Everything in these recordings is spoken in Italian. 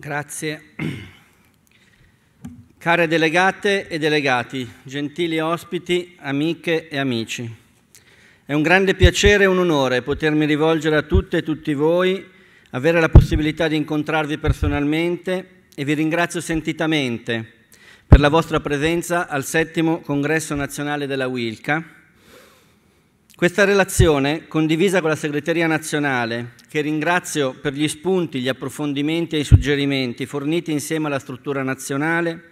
Grazie. Care delegate e delegati, gentili ospiti, amiche e amici, è un grande piacere e un onore potermi rivolgere a tutte e tutti voi, avere la possibilità di incontrarvi personalmente e vi ringrazio sentitamente per la vostra presenza al settimo congresso nazionale della Wilca questa relazione, condivisa con la Segreteria nazionale, che ringrazio per gli spunti, gli approfondimenti e i suggerimenti forniti insieme alla struttura nazionale,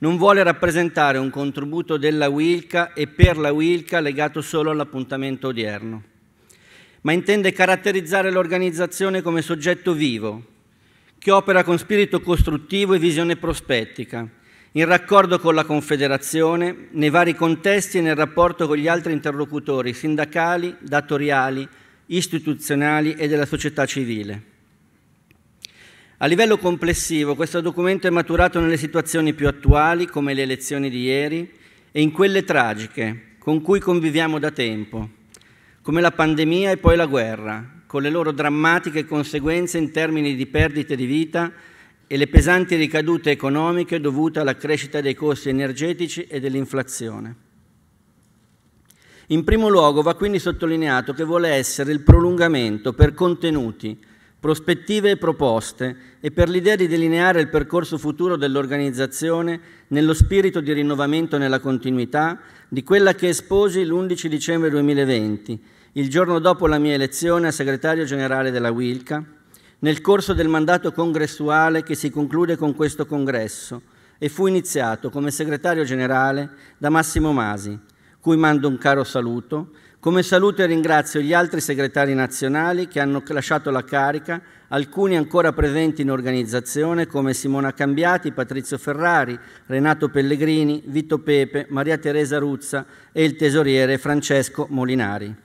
non vuole rappresentare un contributo della Wilca e per la Wilca legato solo all'appuntamento odierno, ma intende caratterizzare l'organizzazione come soggetto vivo, che opera con spirito costruttivo e visione prospettica, in raccordo con la Confederazione, nei vari contesti e nel rapporto con gli altri interlocutori sindacali, datoriali, istituzionali e della società civile. A livello complessivo questo documento è maturato nelle situazioni più attuali, come le elezioni di ieri, e in quelle tragiche, con cui conviviamo da tempo, come la pandemia e poi la guerra, con le loro drammatiche conseguenze in termini di perdite di vita, e le pesanti ricadute economiche dovute alla crescita dei costi energetici e dell'inflazione. In primo luogo va quindi sottolineato che vuole essere il prolungamento per contenuti, prospettive e proposte e per l'idea di delineare il percorso futuro dell'organizzazione nello spirito di rinnovamento e nella continuità di quella che esposi l'11 dicembre 2020, il giorno dopo la mia elezione a segretario generale della Wilca, nel corso del mandato congressuale che si conclude con questo congresso e fu iniziato come segretario generale da Massimo Masi, cui mando un caro saluto. Come saluto e ringrazio gli altri segretari nazionali che hanno lasciato la carica, alcuni ancora presenti in organizzazione come Simona Cambiati, Patrizio Ferrari, Renato Pellegrini, Vito Pepe, Maria Teresa Ruzza e il tesoriere Francesco Molinari.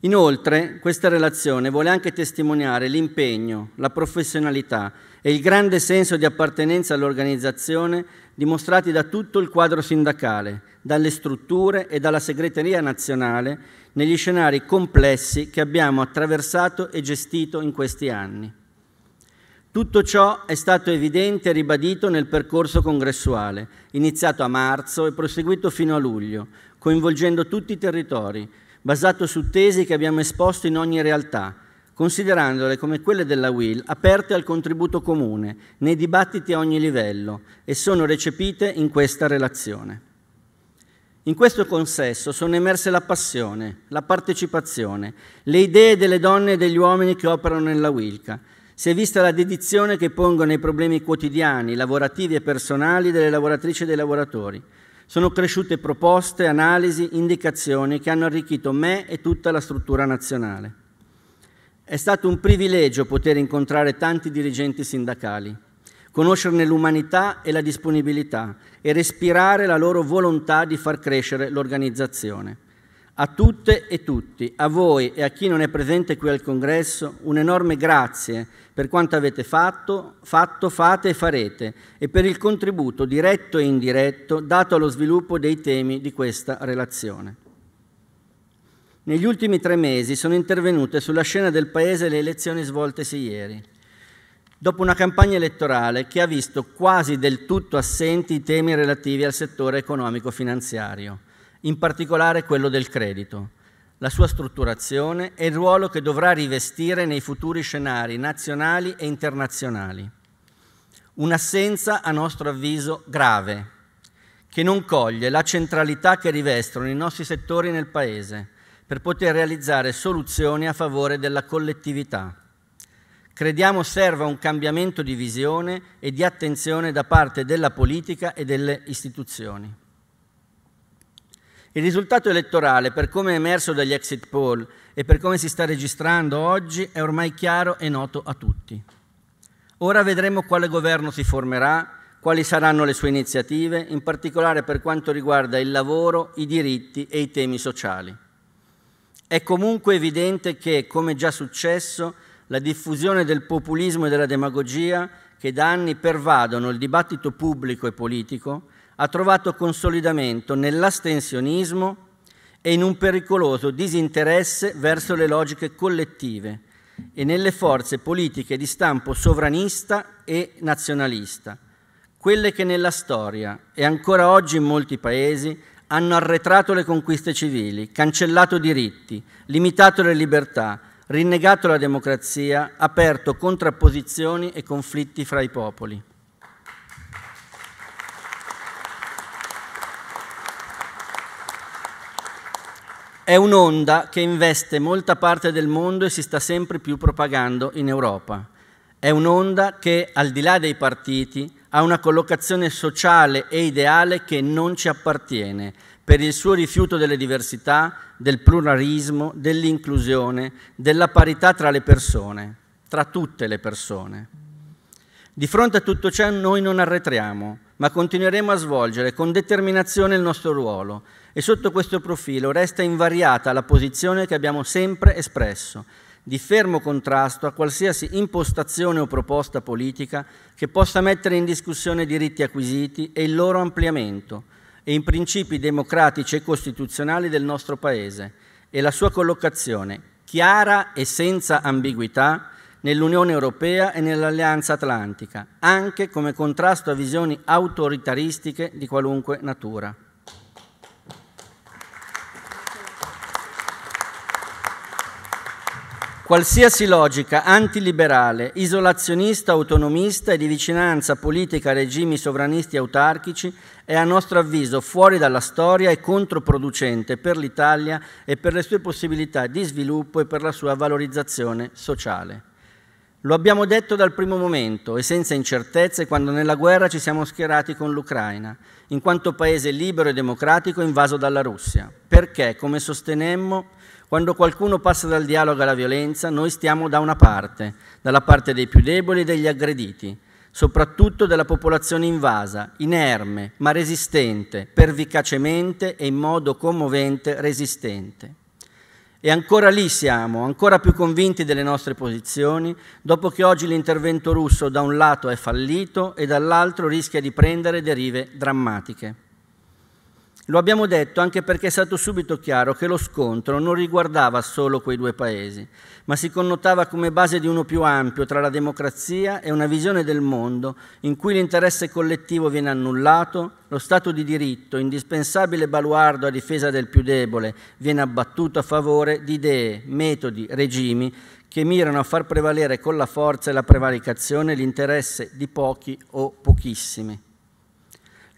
Inoltre, questa relazione vuole anche testimoniare l'impegno, la professionalità e il grande senso di appartenenza all'organizzazione dimostrati da tutto il quadro sindacale, dalle strutture e dalla segreteria nazionale negli scenari complessi che abbiamo attraversato e gestito in questi anni. Tutto ciò è stato evidente e ribadito nel percorso congressuale, iniziato a marzo e proseguito fino a luglio, coinvolgendo tutti i territori, basato su tesi che abbiamo esposto in ogni realtà, considerandole come quelle della WIL aperte al contributo comune nei dibattiti a ogni livello e sono recepite in questa relazione. In questo consesso sono emerse la passione, la partecipazione, le idee delle donne e degli uomini che operano nella Wilca. Si è vista la dedizione che pongono i problemi quotidiani, lavorativi e personali delle lavoratrici e dei lavoratori sono cresciute proposte, analisi, indicazioni che hanno arricchito me e tutta la struttura nazionale. È stato un privilegio poter incontrare tanti dirigenti sindacali, conoscerne l'umanità e la disponibilità e respirare la loro volontà di far crescere l'organizzazione. A tutte e tutti, a voi e a chi non è presente qui al congresso, un enorme grazie per quanto avete fatto, fatto, fate e farete e per il contributo diretto e indiretto dato allo sviluppo dei temi di questa relazione. Negli ultimi tre mesi sono intervenute sulla scena del Paese le elezioni svoltesi ieri, dopo una campagna elettorale che ha visto quasi del tutto assenti i temi relativi al settore economico-finanziario in particolare quello del credito, la sua strutturazione e il ruolo che dovrà rivestire nei futuri scenari nazionali e internazionali. Un'assenza, a nostro avviso, grave, che non coglie la centralità che rivestono i nostri settori nel Paese per poter realizzare soluzioni a favore della collettività. Crediamo serva un cambiamento di visione e di attenzione da parte della politica e delle istituzioni. Il risultato elettorale, per come è emerso dagli exit poll e per come si sta registrando oggi, è ormai chiaro e noto a tutti. Ora vedremo quale governo si formerà, quali saranno le sue iniziative, in particolare per quanto riguarda il lavoro, i diritti e i temi sociali. È comunque evidente che, come già successo, la diffusione del populismo e della demagogia che da anni pervadono il dibattito pubblico e politico ha trovato consolidamento nell'astensionismo e in un pericoloso disinteresse verso le logiche collettive e nelle forze politiche di stampo sovranista e nazionalista, quelle che nella storia e ancora oggi in molti paesi hanno arretrato le conquiste civili, cancellato diritti, limitato le libertà, rinnegato la democrazia, aperto contrapposizioni e conflitti fra i popoli. È un'onda che investe molta parte del mondo e si sta sempre più propagando in Europa. È un'onda che, al di là dei partiti, ha una collocazione sociale e ideale che non ci appartiene, per il suo rifiuto delle diversità, del pluralismo, dell'inclusione, della parità tra le persone, tra tutte le persone. Di fronte a tutto ciò noi non arretriamo, ma continueremo a svolgere con determinazione il nostro ruolo, e sotto questo profilo resta invariata la posizione che abbiamo sempre espresso, di fermo contrasto a qualsiasi impostazione o proposta politica che possa mettere in discussione i diritti acquisiti e il loro ampliamento e i principi democratici e costituzionali del nostro Paese e la sua collocazione chiara e senza ambiguità nell'Unione Europea e nell'Alleanza Atlantica, anche come contrasto a visioni autoritaristiche di qualunque natura. Qualsiasi logica antiliberale, isolazionista, autonomista e di vicinanza politica a regimi sovranisti e autarchici è a nostro avviso fuori dalla storia e controproducente per l'Italia e per le sue possibilità di sviluppo e per la sua valorizzazione sociale. Lo abbiamo detto dal primo momento e senza incertezze quando nella guerra ci siamo schierati con l'Ucraina, in quanto paese libero e democratico invaso dalla Russia, perché, come sostenemmo, quando qualcuno passa dal dialogo alla violenza, noi stiamo da una parte, dalla parte dei più deboli e degli aggrediti, soprattutto della popolazione invasa, inerme ma resistente, pervicacemente e in modo commovente resistente. E ancora lì siamo, ancora più convinti delle nostre posizioni, dopo che oggi l'intervento russo da un lato è fallito e dall'altro rischia di prendere derive drammatiche. Lo abbiamo detto anche perché è stato subito chiaro che lo scontro non riguardava solo quei due paesi, ma si connotava come base di uno più ampio tra la democrazia e una visione del mondo in cui l'interesse collettivo viene annullato, lo Stato di diritto, indispensabile baluardo a difesa del più debole, viene abbattuto a favore di idee, metodi, regimi che mirano a far prevalere con la forza e la prevaricazione l'interesse di pochi o pochissimi.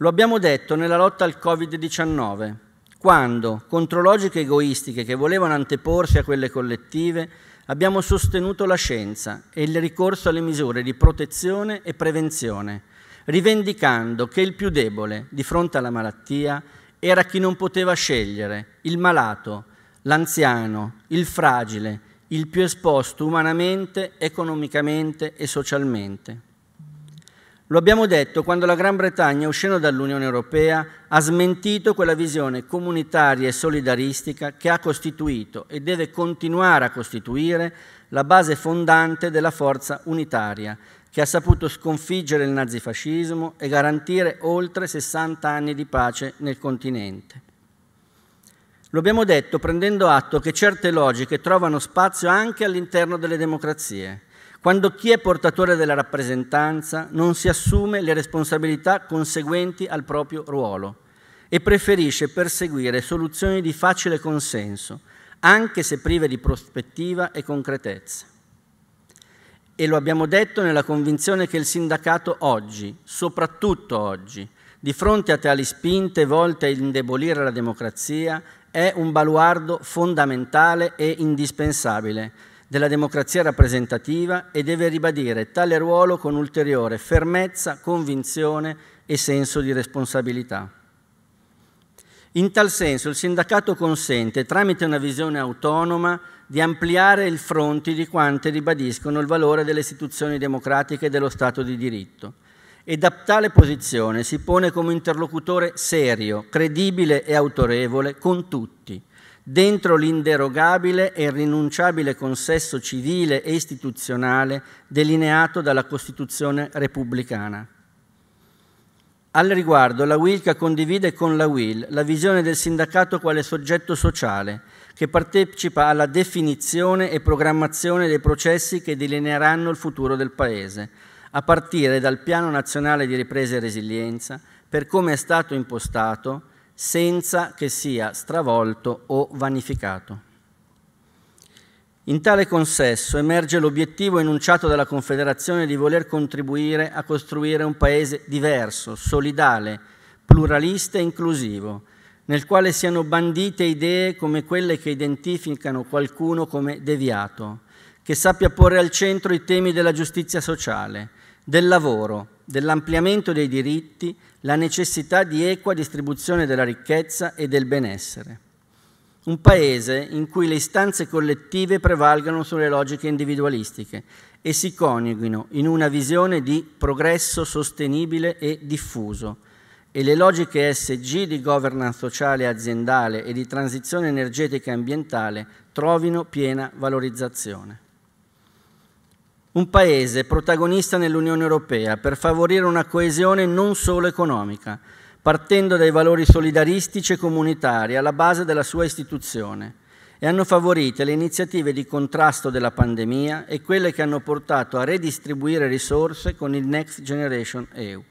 Lo abbiamo detto nella lotta al Covid-19, quando, contro logiche egoistiche che volevano anteporsi a quelle collettive, abbiamo sostenuto la scienza e il ricorso alle misure di protezione e prevenzione, rivendicando che il più debole di fronte alla malattia era chi non poteva scegliere, il malato, l'anziano, il fragile, il più esposto umanamente, economicamente e socialmente. Lo abbiamo detto quando la Gran Bretagna, uscendo dall'Unione Europea, ha smentito quella visione comunitaria e solidaristica che ha costituito e deve continuare a costituire la base fondante della forza unitaria, che ha saputo sconfiggere il nazifascismo e garantire oltre 60 anni di pace nel continente. Lo abbiamo detto prendendo atto che certe logiche trovano spazio anche all'interno delle democrazie quando chi è portatore della rappresentanza non si assume le responsabilità conseguenti al proprio ruolo e preferisce perseguire soluzioni di facile consenso, anche se prive di prospettiva e concretezza. E lo abbiamo detto nella convinzione che il sindacato oggi, soprattutto oggi, di fronte a tali spinte volte a indebolire la democrazia, è un baluardo fondamentale e indispensabile della democrazia rappresentativa e deve ribadire tale ruolo con ulteriore fermezza, convinzione e senso di responsabilità. In tal senso il sindacato consente, tramite una visione autonoma, di ampliare il fronte di quante ribadiscono il valore delle istituzioni democratiche e dello Stato di diritto. E da tale posizione si pone come interlocutore serio, credibile e autorevole con tutti, dentro l'inderogabile e irrinunciabile consesso civile e istituzionale delineato dalla Costituzione repubblicana. Al riguardo, la WILCA condivide con la WIL la visione del sindacato quale soggetto sociale, che partecipa alla definizione e programmazione dei processi che delineeranno il futuro del Paese, a partire dal Piano Nazionale di Ripresa e Resilienza, per come è stato impostato, senza che sia stravolto o vanificato. In tale consesso emerge l'obiettivo enunciato dalla Confederazione di voler contribuire a costruire un Paese diverso, solidale, pluralista e inclusivo, nel quale siano bandite idee come quelle che identificano qualcuno come deviato, che sappia porre al centro i temi della giustizia sociale, del lavoro, dell'ampliamento dei diritti, la necessità di equa distribuzione della ricchezza e del benessere. Un paese in cui le istanze collettive prevalgano sulle logiche individualistiche e si coniughino in una visione di progresso sostenibile e diffuso e le logiche SG di governance sociale e aziendale e di transizione energetica e ambientale trovino piena valorizzazione un paese protagonista nell'Unione Europea per favorire una coesione non solo economica, partendo dai valori solidaristici e comunitari alla base della sua istituzione, e hanno favorito le iniziative di contrasto della pandemia e quelle che hanno portato a redistribuire risorse con il Next Generation EU.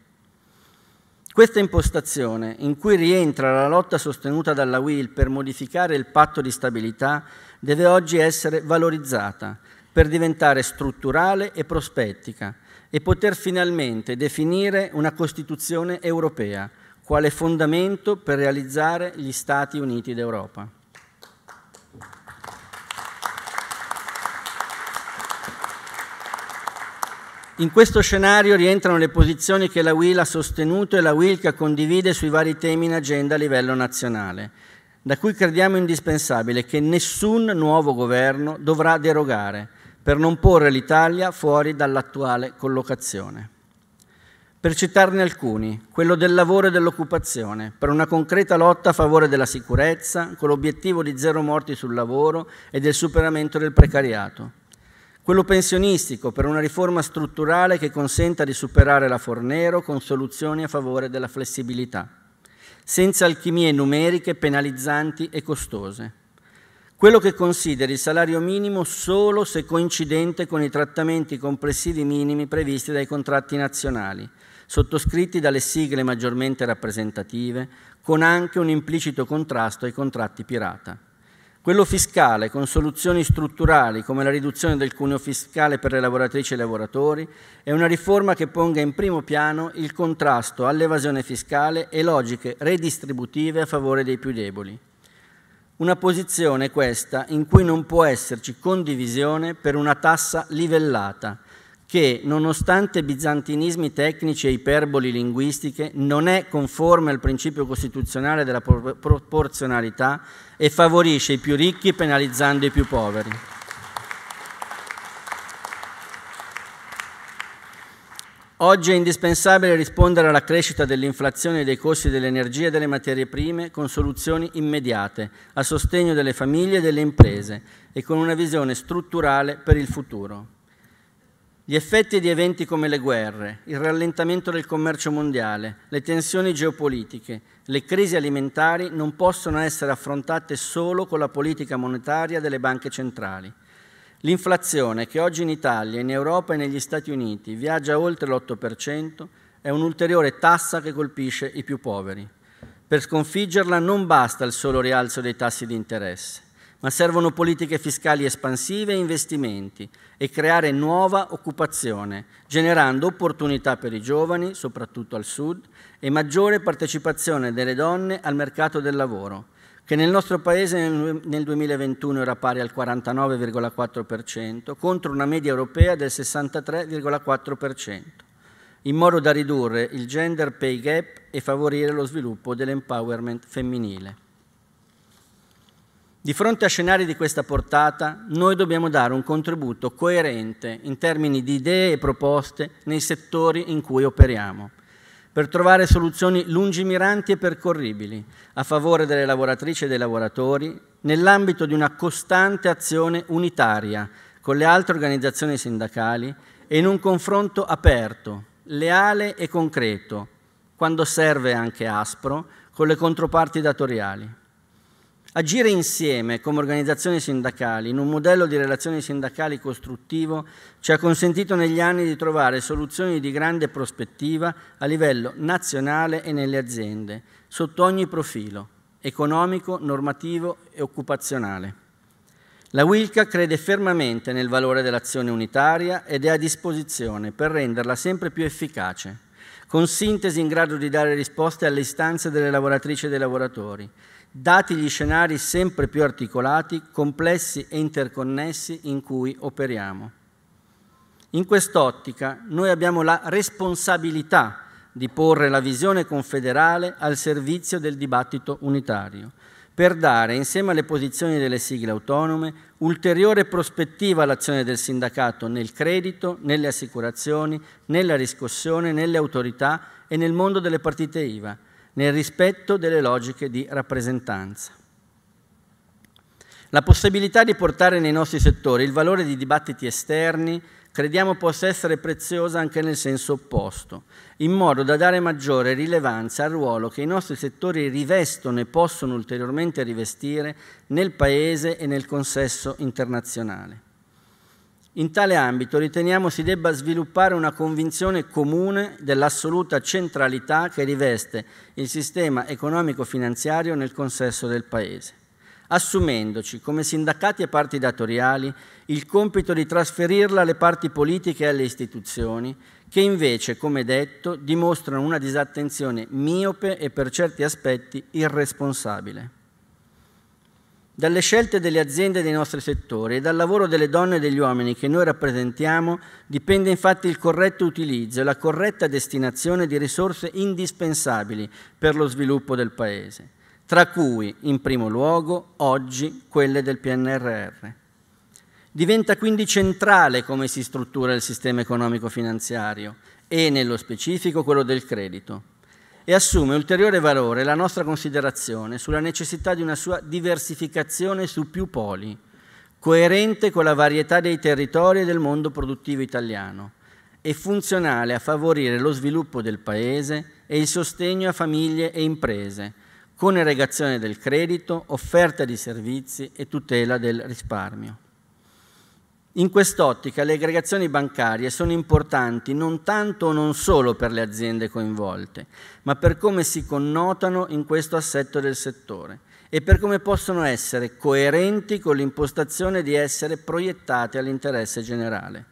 Questa impostazione, in cui rientra la lotta sostenuta dalla WIL per modificare il patto di stabilità, deve oggi essere valorizzata, per diventare strutturale e prospettica e poter finalmente definire una Costituzione europea quale fondamento per realizzare gli Stati Uniti d'Europa. In questo scenario rientrano le posizioni che la WIL ha sostenuto e la WILCA condivide sui vari temi in agenda a livello nazionale, da cui crediamo indispensabile che nessun nuovo governo dovrà derogare, per non porre l'Italia fuori dall'attuale collocazione. Per citarne alcuni, quello del lavoro e dell'occupazione, per una concreta lotta a favore della sicurezza, con l'obiettivo di zero morti sul lavoro e del superamento del precariato. Quello pensionistico, per una riforma strutturale che consenta di superare la Fornero con soluzioni a favore della flessibilità, senza alchimie numeriche penalizzanti e costose quello che consideri il salario minimo solo se coincidente con i trattamenti complessivi minimi previsti dai contratti nazionali, sottoscritti dalle sigle maggiormente rappresentative, con anche un implicito contrasto ai contratti pirata. Quello fiscale, con soluzioni strutturali come la riduzione del cuneo fiscale per le lavoratrici e i lavoratori, è una riforma che ponga in primo piano il contrasto all'evasione fiscale e logiche redistributive a favore dei più deboli. Una posizione questa in cui non può esserci condivisione per una tassa livellata, che, nonostante bizantinismi tecnici e iperboli linguistiche, non è conforme al principio costituzionale della proporzionalità e favorisce i più ricchi penalizzando i più poveri. Oggi è indispensabile rispondere alla crescita dell'inflazione dei costi dell'energia e delle materie prime con soluzioni immediate, a sostegno delle famiglie e delle imprese e con una visione strutturale per il futuro. Gli effetti di eventi come le guerre, il rallentamento del commercio mondiale, le tensioni geopolitiche, le crisi alimentari non possono essere affrontate solo con la politica monetaria delle banche centrali. L'inflazione, che oggi in Italia, in Europa e negli Stati Uniti viaggia oltre l'8%, è un'ulteriore tassa che colpisce i più poveri. Per sconfiggerla non basta il solo rialzo dei tassi di interesse, ma servono politiche fiscali espansive e investimenti e creare nuova occupazione, generando opportunità per i giovani, soprattutto al sud, e maggiore partecipazione delle donne al mercato del lavoro che nel nostro Paese nel 2021 era pari al 49,4%, contro una media europea del 63,4%, in modo da ridurre il gender pay gap e favorire lo sviluppo dell'empowerment femminile. Di fronte a scenari di questa portata, noi dobbiamo dare un contributo coerente in termini di idee e proposte nei settori in cui operiamo per trovare soluzioni lungimiranti e percorribili a favore delle lavoratrici e dei lavoratori nell'ambito di una costante azione unitaria con le altre organizzazioni sindacali e in un confronto aperto, leale e concreto, quando serve anche aspro, con le controparti datoriali. Agire insieme come organizzazioni sindacali in un modello di relazioni sindacali costruttivo ci ha consentito negli anni di trovare soluzioni di grande prospettiva a livello nazionale e nelle aziende, sotto ogni profilo, economico, normativo e occupazionale. La Wilca crede fermamente nel valore dell'azione unitaria ed è a disposizione per renderla sempre più efficace, con sintesi in grado di dare risposte alle istanze delle lavoratrici e dei lavoratori, dati gli scenari sempre più articolati, complessi e interconnessi in cui operiamo. In quest'ottica noi abbiamo la responsabilità di porre la visione confederale al servizio del dibattito unitario, per dare, insieme alle posizioni delle sigle autonome, ulteriore prospettiva all'azione del sindacato nel credito, nelle assicurazioni, nella riscossione, nelle autorità e nel mondo delle partite IVA, nel rispetto delle logiche di rappresentanza. La possibilità di portare nei nostri settori il valore di dibattiti esterni crediamo possa essere preziosa anche nel senso opposto, in modo da dare maggiore rilevanza al ruolo che i nostri settori rivestono e possono ulteriormente rivestire nel Paese e nel consesso internazionale. In tale ambito riteniamo si debba sviluppare una convinzione comune dell'assoluta centralità che riveste il sistema economico-finanziario nel consesso del Paese, assumendoci come sindacati e parti datoriali il compito di trasferirla alle parti politiche e alle istituzioni, che invece, come detto, dimostrano una disattenzione miope e per certi aspetti irresponsabile dalle scelte delle aziende dei nostri settori e dal lavoro delle donne e degli uomini che noi rappresentiamo dipende infatti il corretto utilizzo e la corretta destinazione di risorse indispensabili per lo sviluppo del Paese, tra cui, in primo luogo, oggi quelle del PNRR. Diventa quindi centrale come si struttura il sistema economico-finanziario e, nello specifico, quello del credito e assume ulteriore valore la nostra considerazione sulla necessità di una sua diversificazione su più poli, coerente con la varietà dei territori e del mondo produttivo italiano e funzionale a favorire lo sviluppo del Paese e il sostegno a famiglie e imprese, con erogazione del credito, offerta di servizi e tutela del risparmio. In quest'ottica le aggregazioni bancarie sono importanti non tanto o non solo per le aziende coinvolte, ma per come si connotano in questo assetto del settore e per come possono essere coerenti con l'impostazione di essere proiettate all'interesse generale.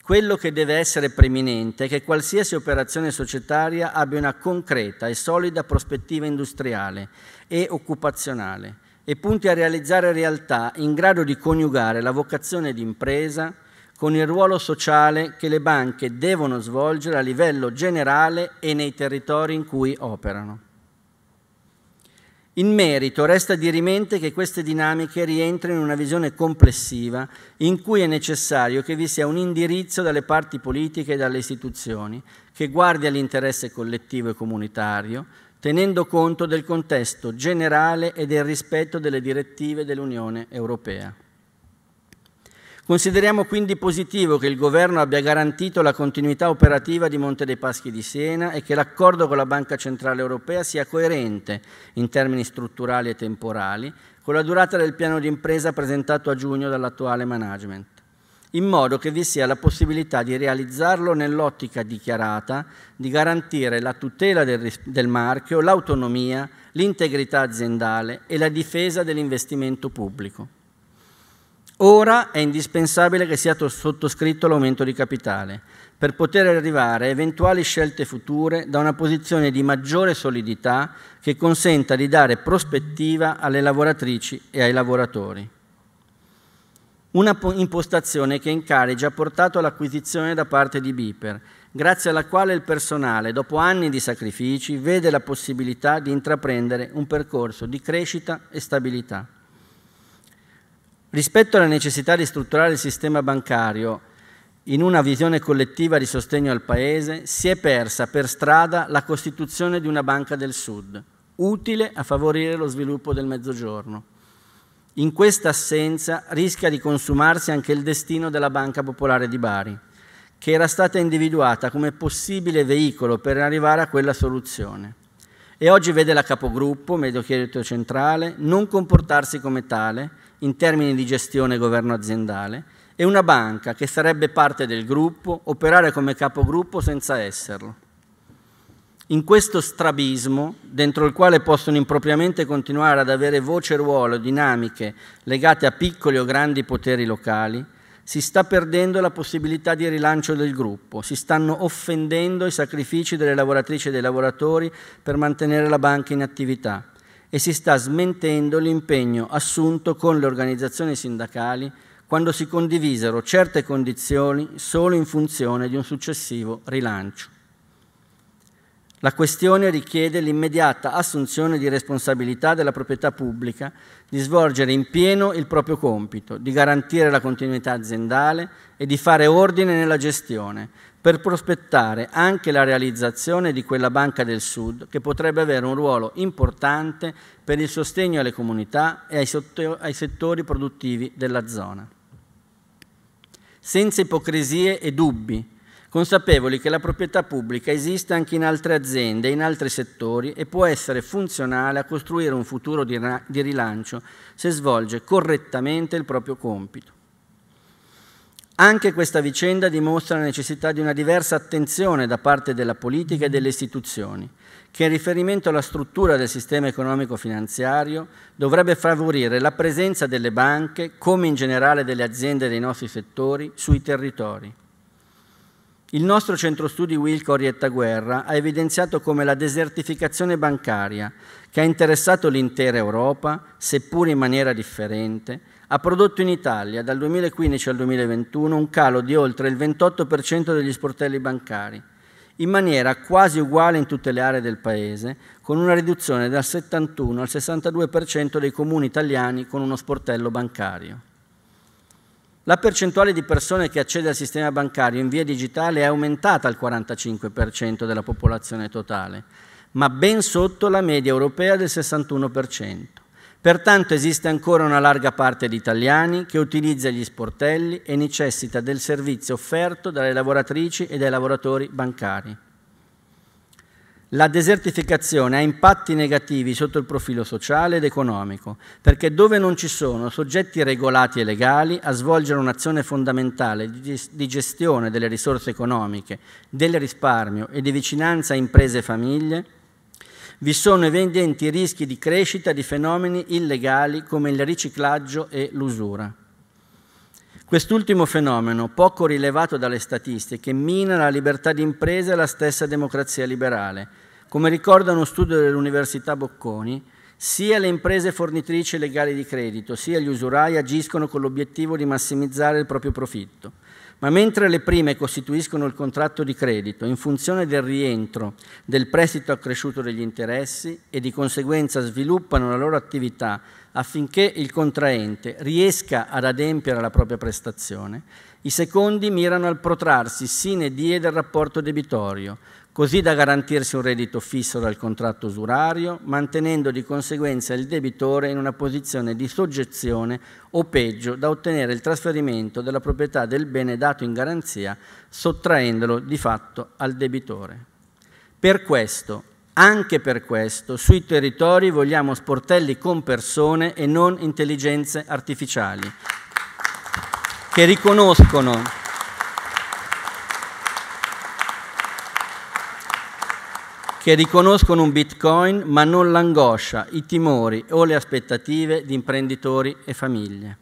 Quello che deve essere preminente è che qualsiasi operazione societaria abbia una concreta e solida prospettiva industriale e occupazionale, e punti a realizzare realtà in grado di coniugare la vocazione di impresa con il ruolo sociale che le banche devono svolgere a livello generale e nei territori in cui operano. In merito resta dirimente che queste dinamiche rientrino in una visione complessiva in cui è necessario che vi sia un indirizzo dalle parti politiche e dalle istituzioni che guardi all'interesse collettivo e comunitario, tenendo conto del contesto generale e del rispetto delle direttive dell'Unione Europea. Consideriamo quindi positivo che il Governo abbia garantito la continuità operativa di Monte dei Paschi di Siena e che l'accordo con la Banca Centrale Europea sia coerente in termini strutturali e temporali con la durata del piano di impresa presentato a giugno dall'attuale management in modo che vi sia la possibilità di realizzarlo nell'ottica dichiarata di garantire la tutela del, del marchio, l'autonomia, l'integrità aziendale e la difesa dell'investimento pubblico. Ora è indispensabile che sia sottoscritto l'aumento di capitale per poter arrivare a eventuali scelte future da una posizione di maggiore solidità che consenta di dare prospettiva alle lavoratrici e ai lavoratori una impostazione che in Cari ha portato all'acquisizione da parte di Biper, grazie alla quale il personale, dopo anni di sacrifici, vede la possibilità di intraprendere un percorso di crescita e stabilità. Rispetto alla necessità di strutturare il sistema bancario in una visione collettiva di sostegno al Paese, si è persa per strada la costituzione di una banca del Sud, utile a favorire lo sviluppo del Mezzogiorno. In questa assenza rischia di consumarsi anche il destino della Banca Popolare di Bari, che era stata individuata come possibile veicolo per arrivare a quella soluzione. E oggi vede la capogruppo, Medio Chiedito Centrale, non comportarsi come tale in termini di gestione e governo aziendale e una banca che sarebbe parte del gruppo operare come capogruppo senza esserlo. In questo strabismo, dentro il quale possono impropriamente continuare ad avere voce e ruolo dinamiche legate a piccoli o grandi poteri locali, si sta perdendo la possibilità di rilancio del gruppo, si stanno offendendo i sacrifici delle lavoratrici e dei lavoratori per mantenere la banca in attività e si sta smentendo l'impegno assunto con le organizzazioni sindacali quando si condivisero certe condizioni solo in funzione di un successivo rilancio. La questione richiede l'immediata assunzione di responsabilità della proprietà pubblica di svolgere in pieno il proprio compito, di garantire la continuità aziendale e di fare ordine nella gestione, per prospettare anche la realizzazione di quella Banca del Sud che potrebbe avere un ruolo importante per il sostegno alle comunità e ai, sotto, ai settori produttivi della zona. Senza ipocrisie e dubbi, consapevoli che la proprietà pubblica esiste anche in altre aziende e in altri settori e può essere funzionale a costruire un futuro di, di rilancio se svolge correttamente il proprio compito. Anche questa vicenda dimostra la necessità di una diversa attenzione da parte della politica e delle istituzioni, che in riferimento alla struttura del sistema economico-finanziario dovrebbe favorire la presenza delle banche, come in generale delle aziende dei nostri settori, sui territori il nostro centro studi Wilco Orietta Guerra ha evidenziato come la desertificazione bancaria, che ha interessato l'intera Europa, seppur in maniera differente, ha prodotto in Italia dal 2015 al 2021 un calo di oltre il 28% degli sportelli bancari, in maniera quasi uguale in tutte le aree del Paese, con una riduzione dal 71 al 62% dei comuni italiani con uno sportello bancario. La percentuale di persone che accede al sistema bancario in via digitale è aumentata al 45% della popolazione totale, ma ben sotto la media europea del 61%. Pertanto esiste ancora una larga parte di italiani che utilizza gli sportelli e necessita del servizio offerto dalle lavoratrici e dai lavoratori bancari. La desertificazione ha impatti negativi sotto il profilo sociale ed economico, perché dove non ci sono soggetti regolati e legali a svolgere un'azione fondamentale di gestione delle risorse economiche, del risparmio e di vicinanza a imprese e famiglie, vi sono evidenti rischi di crescita di fenomeni illegali come il riciclaggio e l'usura. Quest'ultimo fenomeno, poco rilevato dalle statistiche, mina la libertà di impresa e la stessa democrazia liberale, come ricorda uno studio dell'Università Bocconi, sia le imprese fornitrici legali di credito sia gli usurai agiscono con l'obiettivo di massimizzare il proprio profitto. Ma mentre le prime costituiscono il contratto di credito in funzione del rientro del prestito accresciuto degli interessi e di conseguenza sviluppano la loro attività affinché il contraente riesca ad adempiere alla propria prestazione, i secondi mirano al protrarsi sine die del rapporto debitorio, così da garantirsi un reddito fisso dal contratto usurario, mantenendo di conseguenza il debitore in una posizione di soggezione o peggio da ottenere il trasferimento della proprietà del bene dato in garanzia, sottraendolo di fatto al debitore. Per questo anche per questo, sui territori vogliamo sportelli con persone e non intelligenze artificiali che riconoscono che riconoscono un bitcoin ma non l'angoscia, i timori o le aspettative di imprenditori e famiglie.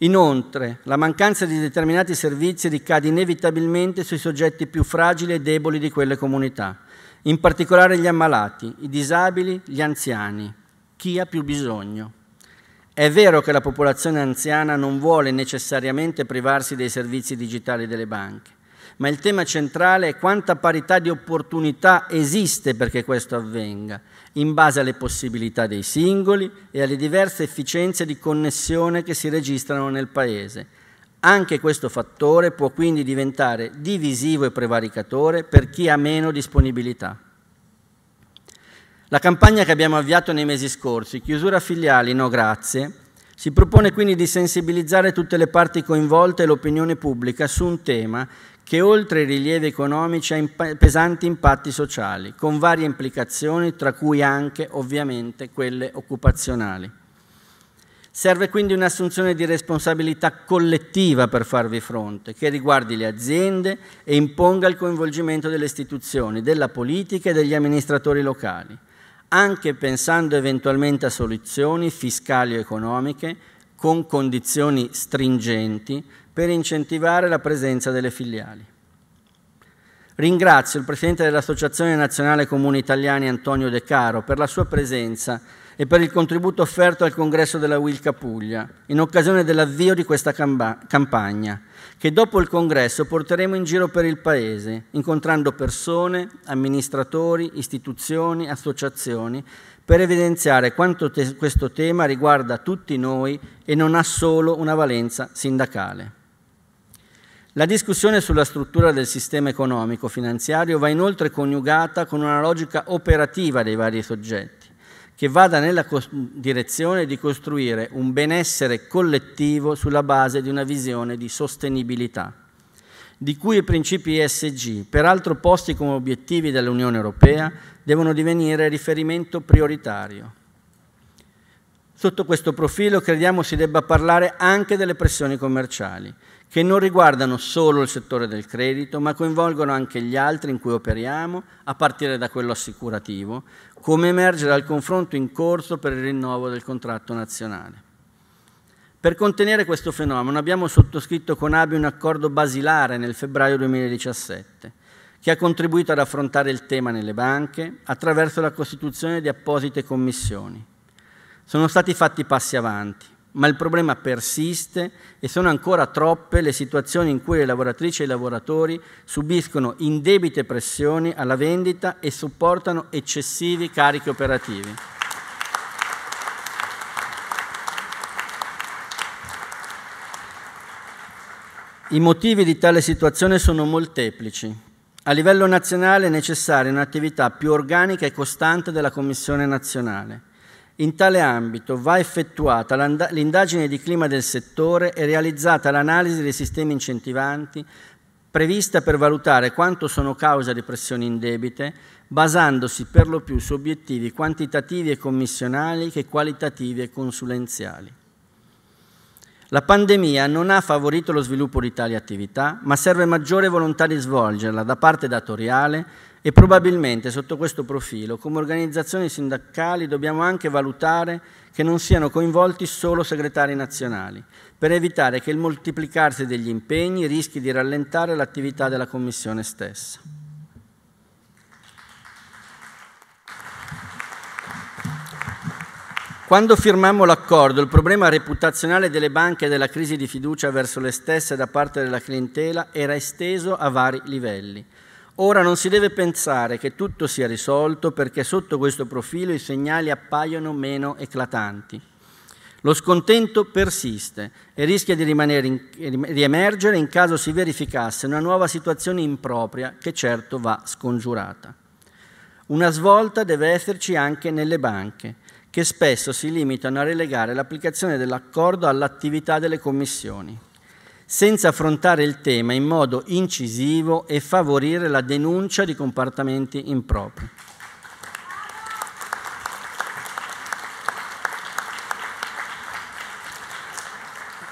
Inoltre, la mancanza di determinati servizi ricade inevitabilmente sui soggetti più fragili e deboli di quelle comunità, in particolare gli ammalati, i disabili, gli anziani, chi ha più bisogno. È vero che la popolazione anziana non vuole necessariamente privarsi dei servizi digitali delle banche, ma il tema centrale è quanta parità di opportunità esiste perché questo avvenga, in base alle possibilità dei singoli e alle diverse efficienze di connessione che si registrano nel Paese. Anche questo fattore può quindi diventare divisivo e prevaricatore per chi ha meno disponibilità. La campagna che abbiamo avviato nei mesi scorsi, chiusura filiali no grazie, si propone quindi di sensibilizzare tutte le parti coinvolte e l'opinione pubblica su un tema che oltre ai rilievi economici ha imp pesanti impatti sociali, con varie implicazioni, tra cui anche ovviamente quelle occupazionali. Serve quindi un'assunzione di responsabilità collettiva per farvi fronte, che riguardi le aziende e imponga il coinvolgimento delle istituzioni, della politica e degli amministratori locali, anche pensando eventualmente a soluzioni fiscali o economiche con condizioni stringenti per incentivare la presenza delle filiali. Ringrazio il Presidente dell'Associazione Nazionale Comuni Italiani Antonio De Caro per la sua presenza e per il contributo offerto al congresso della Wilca Puglia in occasione dell'avvio di questa campagna, che dopo il congresso porteremo in giro per il Paese, incontrando persone, amministratori, istituzioni, associazioni, per evidenziare quanto te questo tema riguarda tutti noi e non ha solo una valenza sindacale. La discussione sulla struttura del sistema economico-finanziario va inoltre coniugata con una logica operativa dei vari soggetti, che vada nella direzione di costruire un benessere collettivo sulla base di una visione di sostenibilità, di cui i principi ESG, peraltro posti come obiettivi dall'Unione Europea, devono divenire riferimento prioritario. Sotto questo profilo crediamo si debba parlare anche delle pressioni commerciali, che non riguardano solo il settore del credito, ma coinvolgono anche gli altri in cui operiamo, a partire da quello assicurativo, come emerge dal confronto in corso per il rinnovo del contratto nazionale. Per contenere questo fenomeno abbiamo sottoscritto con ABI un accordo basilare nel febbraio 2017, che ha contribuito ad affrontare il tema nelle banche attraverso la costituzione di apposite commissioni. Sono stati fatti passi avanti ma il problema persiste e sono ancora troppe le situazioni in cui le lavoratrici e i lavoratori subiscono indebite pressioni alla vendita e sopportano eccessivi carichi operativi. I motivi di tale situazione sono molteplici. A livello nazionale è necessaria un'attività più organica e costante della Commissione nazionale in tale ambito va effettuata l'indagine di clima del settore e realizzata l'analisi dei sistemi incentivanti prevista per valutare quanto sono causa di pressioni indebite, basandosi per lo più su obiettivi quantitativi e commissionali che qualitativi e consulenziali. La pandemia non ha favorito lo sviluppo di tali attività, ma serve maggiore volontà di svolgerla da parte datoriale e probabilmente sotto questo profilo, come organizzazioni sindacali, dobbiamo anche valutare che non siano coinvolti solo segretari nazionali, per evitare che il moltiplicarsi degli impegni rischi di rallentare l'attività della Commissione stessa. Quando firmammo l'accordo, il problema reputazionale delle banche e della crisi di fiducia verso le stesse da parte della clientela era esteso a vari livelli Ora non si deve pensare che tutto sia risolto perché sotto questo profilo i segnali appaiono meno eclatanti. Lo scontento persiste e rischia di in, riemergere in caso si verificasse una nuova situazione impropria che certo va scongiurata. Una svolta deve esserci anche nelle banche, che spesso si limitano a relegare l'applicazione dell'accordo all'attività delle commissioni senza affrontare il tema in modo incisivo e favorire la denuncia di comportamenti impropri.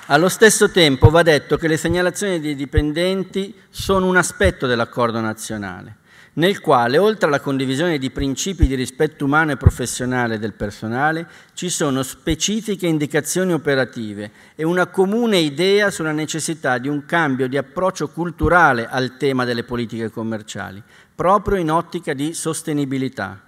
Allo stesso tempo va detto che le segnalazioni dei dipendenti sono un aspetto dell'accordo nazionale nel quale, oltre alla condivisione di principi di rispetto umano e professionale del personale, ci sono specifiche indicazioni operative e una comune idea sulla necessità di un cambio di approccio culturale al tema delle politiche commerciali, proprio in ottica di sostenibilità.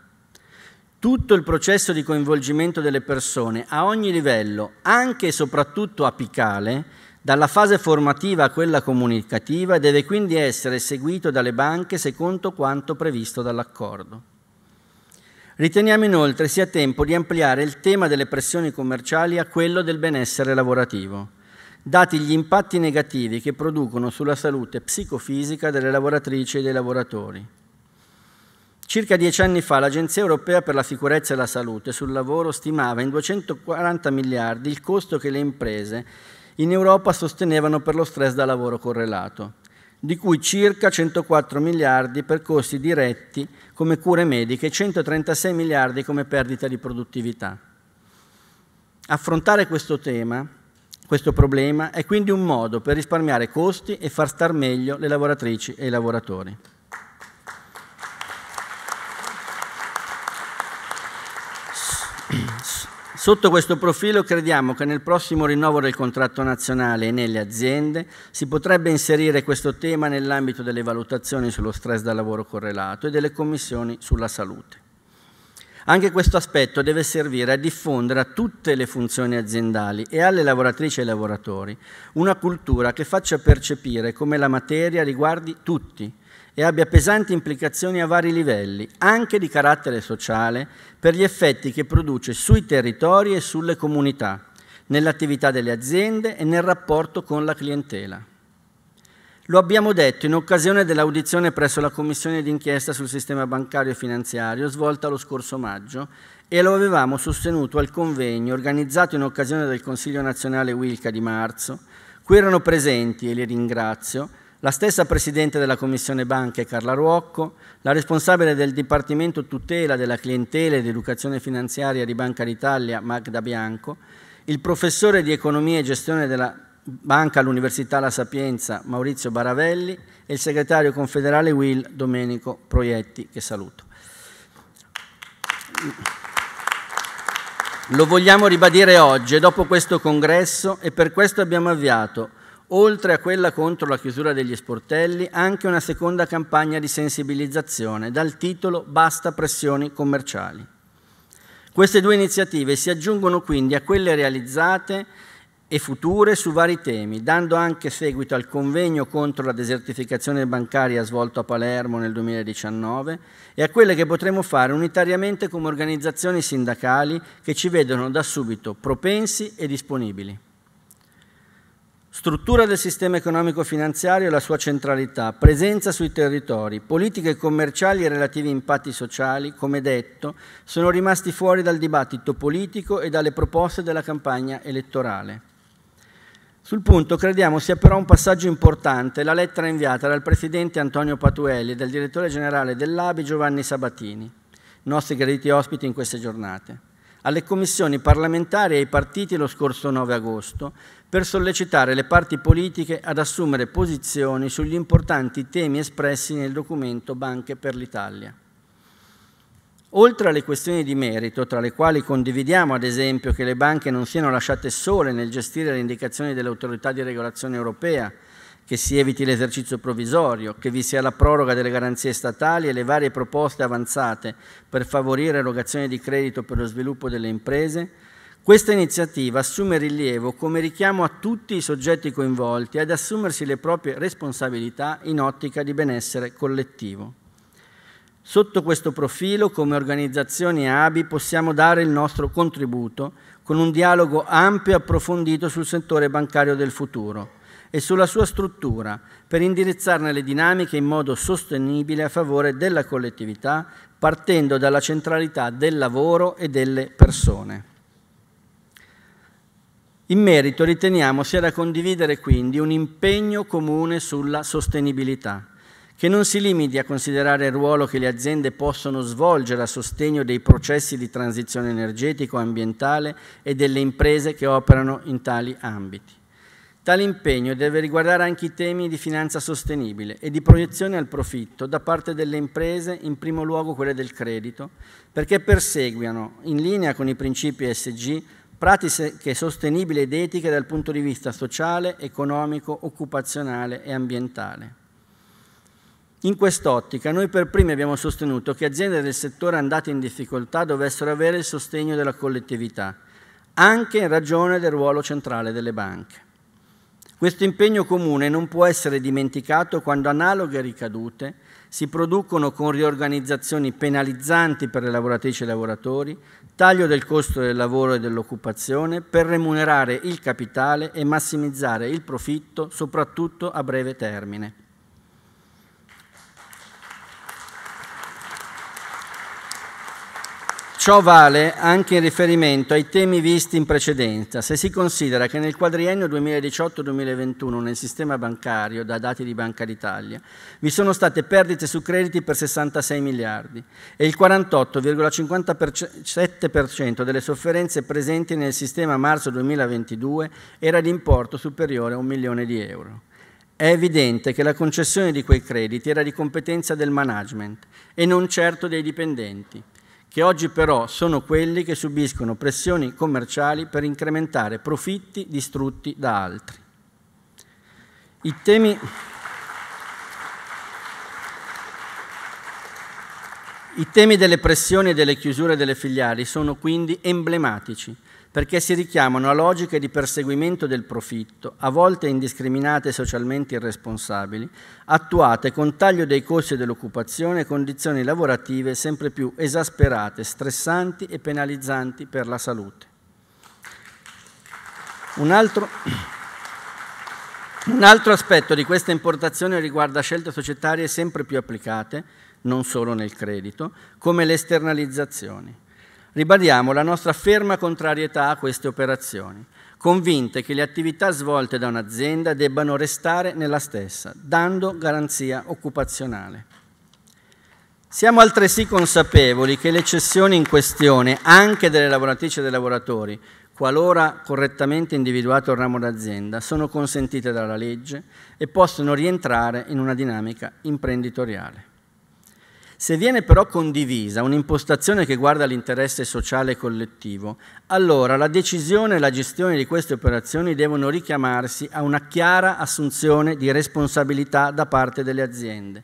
Tutto il processo di coinvolgimento delle persone a ogni livello, anche e soprattutto apicale, dalla fase formativa a quella comunicativa deve quindi essere seguito dalle banche secondo quanto previsto dall'accordo. Riteniamo inoltre sia tempo di ampliare il tema delle pressioni commerciali a quello del benessere lavorativo, dati gli impatti negativi che producono sulla salute psicofisica delle lavoratrici e dei lavoratori. Circa dieci anni fa l'Agenzia europea per la sicurezza e la salute sul lavoro stimava in 240 miliardi il costo che le imprese in Europa sostenevano per lo stress da lavoro correlato, di cui circa 104 miliardi per costi diretti come cure mediche e 136 miliardi come perdita di produttività. Affrontare questo tema, questo problema, è quindi un modo per risparmiare costi e far star meglio le lavoratrici e i lavoratori. Sotto questo profilo crediamo che nel prossimo rinnovo del contratto nazionale e nelle aziende si potrebbe inserire questo tema nell'ambito delle valutazioni sullo stress da lavoro correlato e delle commissioni sulla salute. Anche questo aspetto deve servire a diffondere a tutte le funzioni aziendali e alle lavoratrici e ai lavoratori una cultura che faccia percepire come la materia riguardi tutti, e abbia pesanti implicazioni a vari livelli, anche di carattere sociale, per gli effetti che produce sui territori e sulle comunità, nell'attività delle aziende e nel rapporto con la clientela. Lo abbiamo detto in occasione dell'audizione presso la Commissione d'inchiesta sul sistema bancario e finanziario svolta lo scorso maggio e lo avevamo sostenuto al convegno organizzato in occasione del Consiglio nazionale Wilca di marzo. Qui erano presenti, e li ringrazio, la stessa Presidente della Commissione Banche Carla Ruocco, la responsabile del Dipartimento Tutela della Clientela ed Educazione Finanziaria di Banca d'Italia Magda Bianco, il professore di Economia e Gestione della Banca all'Università La Sapienza Maurizio Baravelli e il segretario confederale Will Domenico Proietti, che saluto. Lo vogliamo ribadire oggi e dopo questo congresso e per questo abbiamo avviato oltre a quella contro la chiusura degli sportelli, anche una seconda campagna di sensibilizzazione dal titolo Basta pressioni commerciali. Queste due iniziative si aggiungono quindi a quelle realizzate e future su vari temi, dando anche seguito al convegno contro la desertificazione bancaria svolto a Palermo nel 2019 e a quelle che potremo fare unitariamente come organizzazioni sindacali che ci vedono da subito propensi e disponibili struttura del sistema economico-finanziario e la sua centralità, presenza sui territori, politiche commerciali e relativi impatti sociali, come detto, sono rimasti fuori dal dibattito politico e dalle proposte della campagna elettorale. Sul punto crediamo sia però un passaggio importante la lettera inviata dal Presidente Antonio Patuelli e dal Direttore Generale dell'ABI Giovanni Sabatini, nostri crediti ospiti in queste giornate, alle commissioni parlamentari e ai partiti lo scorso 9 agosto per sollecitare le parti politiche ad assumere posizioni sugli importanti temi espressi nel documento Banche per l'Italia. Oltre alle questioni di merito, tra le quali condividiamo ad esempio che le banche non siano lasciate sole nel gestire le indicazioni dell'autorità di regolazione europea, che si eviti l'esercizio provvisorio, che vi sia la proroga delle garanzie statali e le varie proposte avanzate per favorire erogazione di credito per lo sviluppo delle imprese, questa iniziativa assume rilievo come richiamo a tutti i soggetti coinvolti ad assumersi le proprie responsabilità in ottica di benessere collettivo. Sotto questo profilo, come organizzazioni ABI, possiamo dare il nostro contributo con un dialogo ampio e approfondito sul settore bancario del futuro e sulla sua struttura per indirizzarne le dinamiche in modo sostenibile a favore della collettività, partendo dalla centralità del lavoro e delle persone. In merito riteniamo sia da condividere quindi un impegno comune sulla sostenibilità, che non si limiti a considerare il ruolo che le aziende possono svolgere a sostegno dei processi di transizione energetico e ambientale e delle imprese che operano in tali ambiti. Tale impegno deve riguardare anche i temi di finanza sostenibile e di proiezione al profitto da parte delle imprese, in primo luogo quelle del credito, perché perseguiano, in linea con i principi SG, pratiche sostenibili ed etiche dal punto di vista sociale, economico, occupazionale e ambientale. In quest'ottica noi per primi abbiamo sostenuto che aziende del settore andate in difficoltà dovessero avere il sostegno della collettività, anche in ragione del ruolo centrale delle banche. Questo impegno comune non può essere dimenticato quando analoghe ricadute si producono con riorganizzazioni penalizzanti per le lavoratrici e i lavoratori, taglio del costo del lavoro e dell'occupazione per remunerare il capitale e massimizzare il profitto soprattutto a breve termine. Ciò vale anche in riferimento ai temi visti in precedenza, se si considera che nel quadriennio 2018-2021 nel sistema bancario, da dati di Banca d'Italia, vi sono state perdite su crediti per 66 miliardi e il 48,57% delle sofferenze presenti nel sistema marzo 2022 era di importo superiore a un milione di euro. È evidente che la concessione di quei crediti era di competenza del management e non certo dei dipendenti che oggi però sono quelli che subiscono pressioni commerciali per incrementare profitti distrutti da altri. I temi... I temi delle pressioni e delle chiusure delle filiali sono quindi emblematici perché si richiamano a logiche di perseguimento del profitto, a volte indiscriminate e socialmente irresponsabili, attuate con taglio dei costi dell'occupazione e condizioni lavorative sempre più esasperate, stressanti e penalizzanti per la salute. Un altro, un altro aspetto di questa importazione riguarda scelte societarie sempre più applicate, non solo nel credito, come le esternalizzazioni. Ribadiamo la nostra ferma contrarietà a queste operazioni, convinte che le attività svolte da un'azienda debbano restare nella stessa, dando garanzia occupazionale. Siamo altresì consapevoli che le cessioni in questione, anche delle lavoratrici e dei lavoratori, qualora correttamente individuato il ramo d'azienda, sono consentite dalla legge e possono rientrare in una dinamica imprenditoriale. Se viene però condivisa un'impostazione che guarda l'interesse sociale collettivo, allora la decisione e la gestione di queste operazioni devono richiamarsi a una chiara assunzione di responsabilità da parte delle aziende,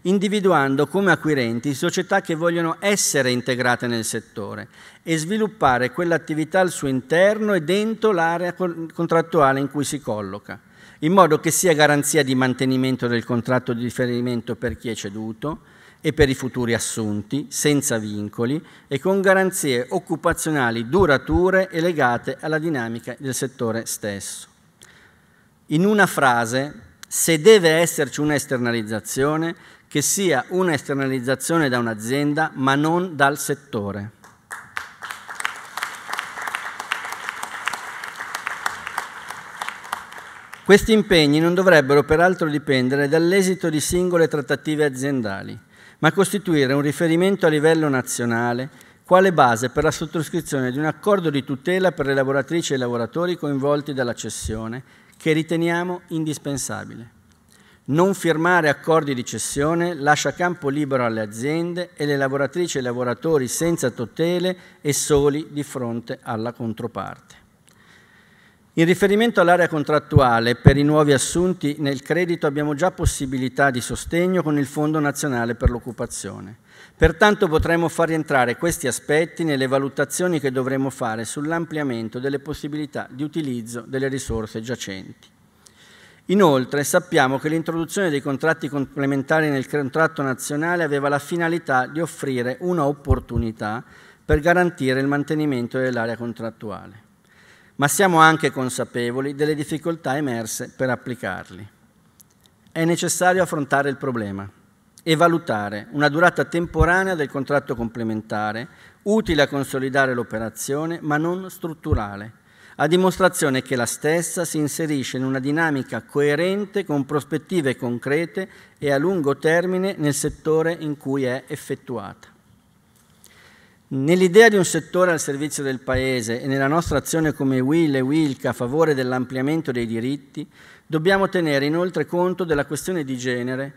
individuando come acquirenti società che vogliono essere integrate nel settore e sviluppare quell'attività al suo interno e dentro l'area contrattuale in cui si colloca in modo che sia garanzia di mantenimento del contratto di riferimento per chi è ceduto, e per i futuri assunti, senza vincoli e con garanzie occupazionali durature e legate alla dinamica del settore stesso. In una frase, se deve esserci un'esternalizzazione, che sia un'esternalizzazione da un'azienda ma non dal settore. Questi impegni non dovrebbero peraltro dipendere dall'esito di singole trattative aziendali, ma costituire un riferimento a livello nazionale quale base per la sottoscrizione di un accordo di tutela per le lavoratrici e i lavoratori coinvolti dalla cessione, che riteniamo indispensabile. Non firmare accordi di cessione lascia campo libero alle aziende e le lavoratrici e i lavoratori senza tutele e soli di fronte alla controparte. In riferimento all'area contrattuale, per i nuovi assunti nel credito abbiamo già possibilità di sostegno con il Fondo Nazionale per l'Occupazione. Pertanto potremo far rientrare questi aspetti nelle valutazioni che dovremo fare sull'ampliamento delle possibilità di utilizzo delle risorse giacenti. Inoltre sappiamo che l'introduzione dei contratti complementari nel contratto nazionale aveva la finalità di offrire un'opportunità per garantire il mantenimento dell'area contrattuale ma siamo anche consapevoli delle difficoltà emerse per applicarli. È necessario affrontare il problema e valutare una durata temporanea del contratto complementare, utile a consolidare l'operazione, ma non strutturale, a dimostrazione che la stessa si inserisce in una dinamica coerente con prospettive concrete e a lungo termine nel settore in cui è effettuata. Nell'idea di un settore al servizio del Paese e nella nostra azione come Will e Wilk a favore dell'ampliamento dei diritti, dobbiamo tenere inoltre conto della questione di genere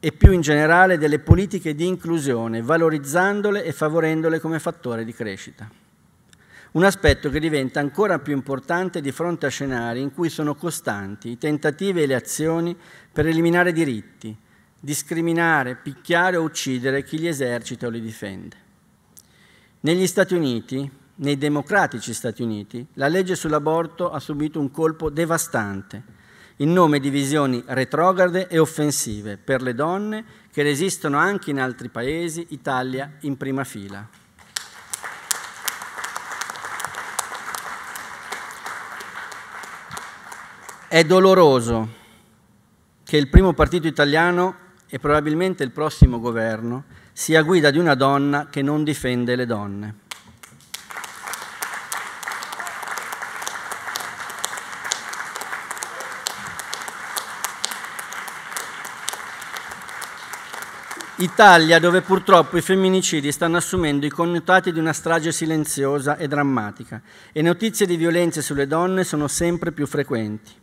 e più in generale delle politiche di inclusione, valorizzandole e favorendole come fattore di crescita. Un aspetto che diventa ancora più importante di fronte a scenari in cui sono costanti i tentativi e le azioni per eliminare diritti, discriminare, picchiare o uccidere chi li esercita o li difende. Negli Stati Uniti, nei democratici Stati Uniti, la legge sull'aborto ha subito un colpo devastante in nome di visioni retrograde e offensive per le donne che resistono anche in altri paesi, Italia in prima fila. È doloroso che il primo partito italiano e probabilmente il prossimo governo sia guida di una donna che non difende le donne. Italia, dove purtroppo i femminicidi stanno assumendo i connotati di una strage silenziosa e drammatica e notizie di violenze sulle donne sono sempre più frequenti.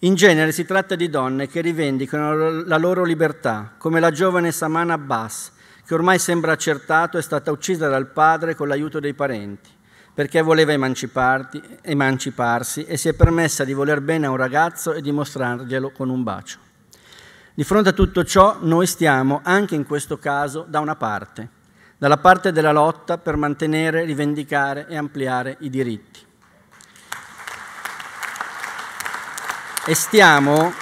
In genere si tratta di donne che rivendicano la loro libertà, come la giovane Samana Abbas, che ormai sembra accertato è stata uccisa dal padre con l'aiuto dei parenti, perché voleva emanciparsi e si è permessa di voler bene a un ragazzo e di mostrarglielo con un bacio. Di fronte a tutto ciò noi stiamo, anche in questo caso, da una parte, dalla parte della lotta per mantenere, rivendicare e ampliare i diritti. E stiamo,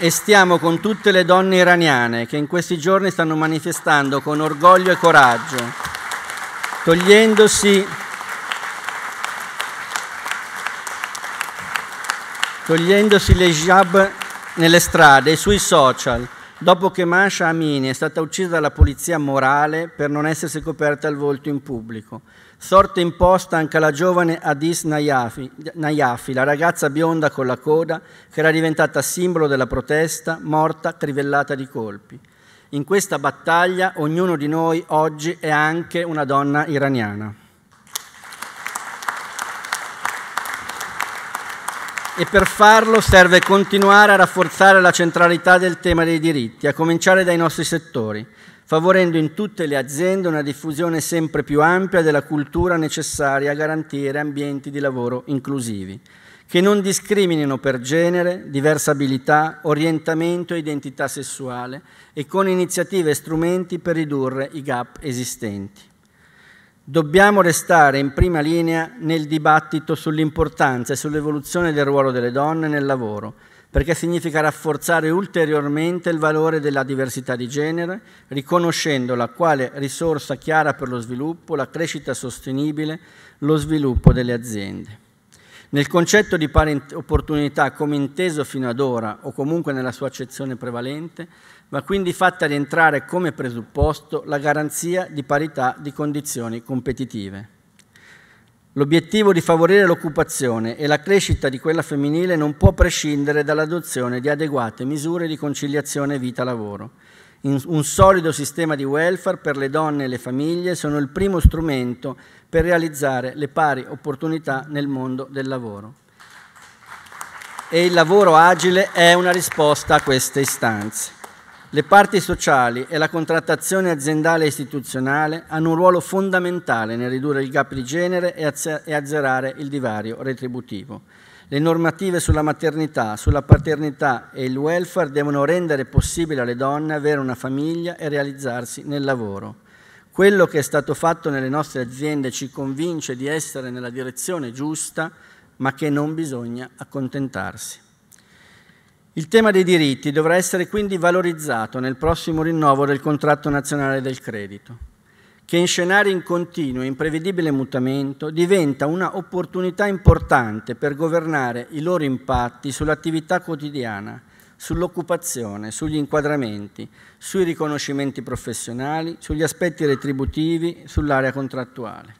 e stiamo con tutte le donne iraniane che in questi giorni stanno manifestando con orgoglio e coraggio, togliendosi togliendosi le hijab nelle strade e sui social, dopo che Masha Amini è stata uccisa dalla polizia morale per non essersi coperta il volto in pubblico. Sorte imposta anche alla giovane Adis Nayafi, Nayafi, la ragazza bionda con la coda, che era diventata simbolo della protesta, morta trivellata di colpi. In questa battaglia ognuno di noi oggi è anche una donna iraniana. e per farlo serve continuare a rafforzare la centralità del tema dei diritti, a cominciare dai nostri settori favorendo in tutte le aziende una diffusione sempre più ampia della cultura necessaria a garantire ambienti di lavoro inclusivi, che non discriminino per genere, diversa abilità, orientamento e identità sessuale e con iniziative e strumenti per ridurre i gap esistenti. Dobbiamo restare in prima linea nel dibattito sull'importanza e sull'evoluzione del ruolo delle donne nel lavoro, perché significa rafforzare ulteriormente il valore della diversità di genere, riconoscendola quale risorsa chiara per lo sviluppo, la crescita sostenibile, lo sviluppo delle aziende. Nel concetto di pari opportunità come inteso fino ad ora, o comunque nella sua accezione prevalente, va quindi fatta rientrare come presupposto la garanzia di parità di condizioni competitive. L'obiettivo di favorire l'occupazione e la crescita di quella femminile non può prescindere dall'adozione di adeguate misure di conciliazione vita-lavoro. Un solido sistema di welfare per le donne e le famiglie sono il primo strumento per realizzare le pari opportunità nel mondo del lavoro. E il lavoro agile è una risposta a queste istanze. Le parti sociali e la contrattazione aziendale e istituzionale hanno un ruolo fondamentale nel ridurre il gap di genere e azzerare il divario retributivo. Le normative sulla maternità, sulla paternità e il welfare devono rendere possibile alle donne avere una famiglia e realizzarsi nel lavoro. Quello che è stato fatto nelle nostre aziende ci convince di essere nella direzione giusta, ma che non bisogna accontentarsi. Il tema dei diritti dovrà essere quindi valorizzato nel prossimo rinnovo del contratto nazionale del credito, che in scenari in continuo e imprevedibile mutamento diventa un'opportunità importante per governare i loro impatti sull'attività quotidiana, sull'occupazione, sugli inquadramenti, sui riconoscimenti professionali, sugli aspetti retributivi, sull'area contrattuale.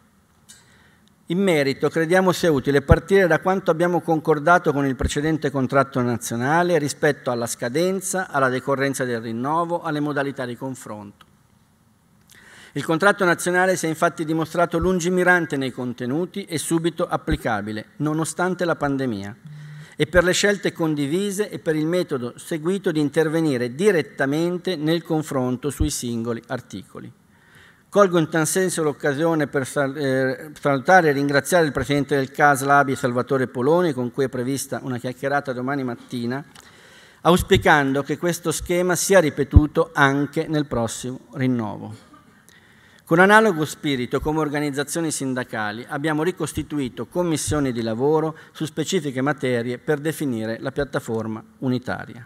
In merito, crediamo sia utile partire da quanto abbiamo concordato con il precedente contratto nazionale rispetto alla scadenza, alla decorrenza del rinnovo, alle modalità di confronto. Il contratto nazionale si è infatti dimostrato lungimirante nei contenuti e subito applicabile, nonostante la pandemia, e per le scelte condivise e per il metodo seguito di intervenire direttamente nel confronto sui singoli articoli. Colgo in tal senso l'occasione per eh, salutare e ringraziare il Presidente del CAS Labi Salvatore Poloni con cui è prevista una chiacchierata domani mattina, auspicando che questo schema sia ripetuto anche nel prossimo rinnovo. Con analogo spirito, come organizzazioni sindacali, abbiamo ricostituito commissioni di lavoro su specifiche materie per definire la piattaforma unitaria.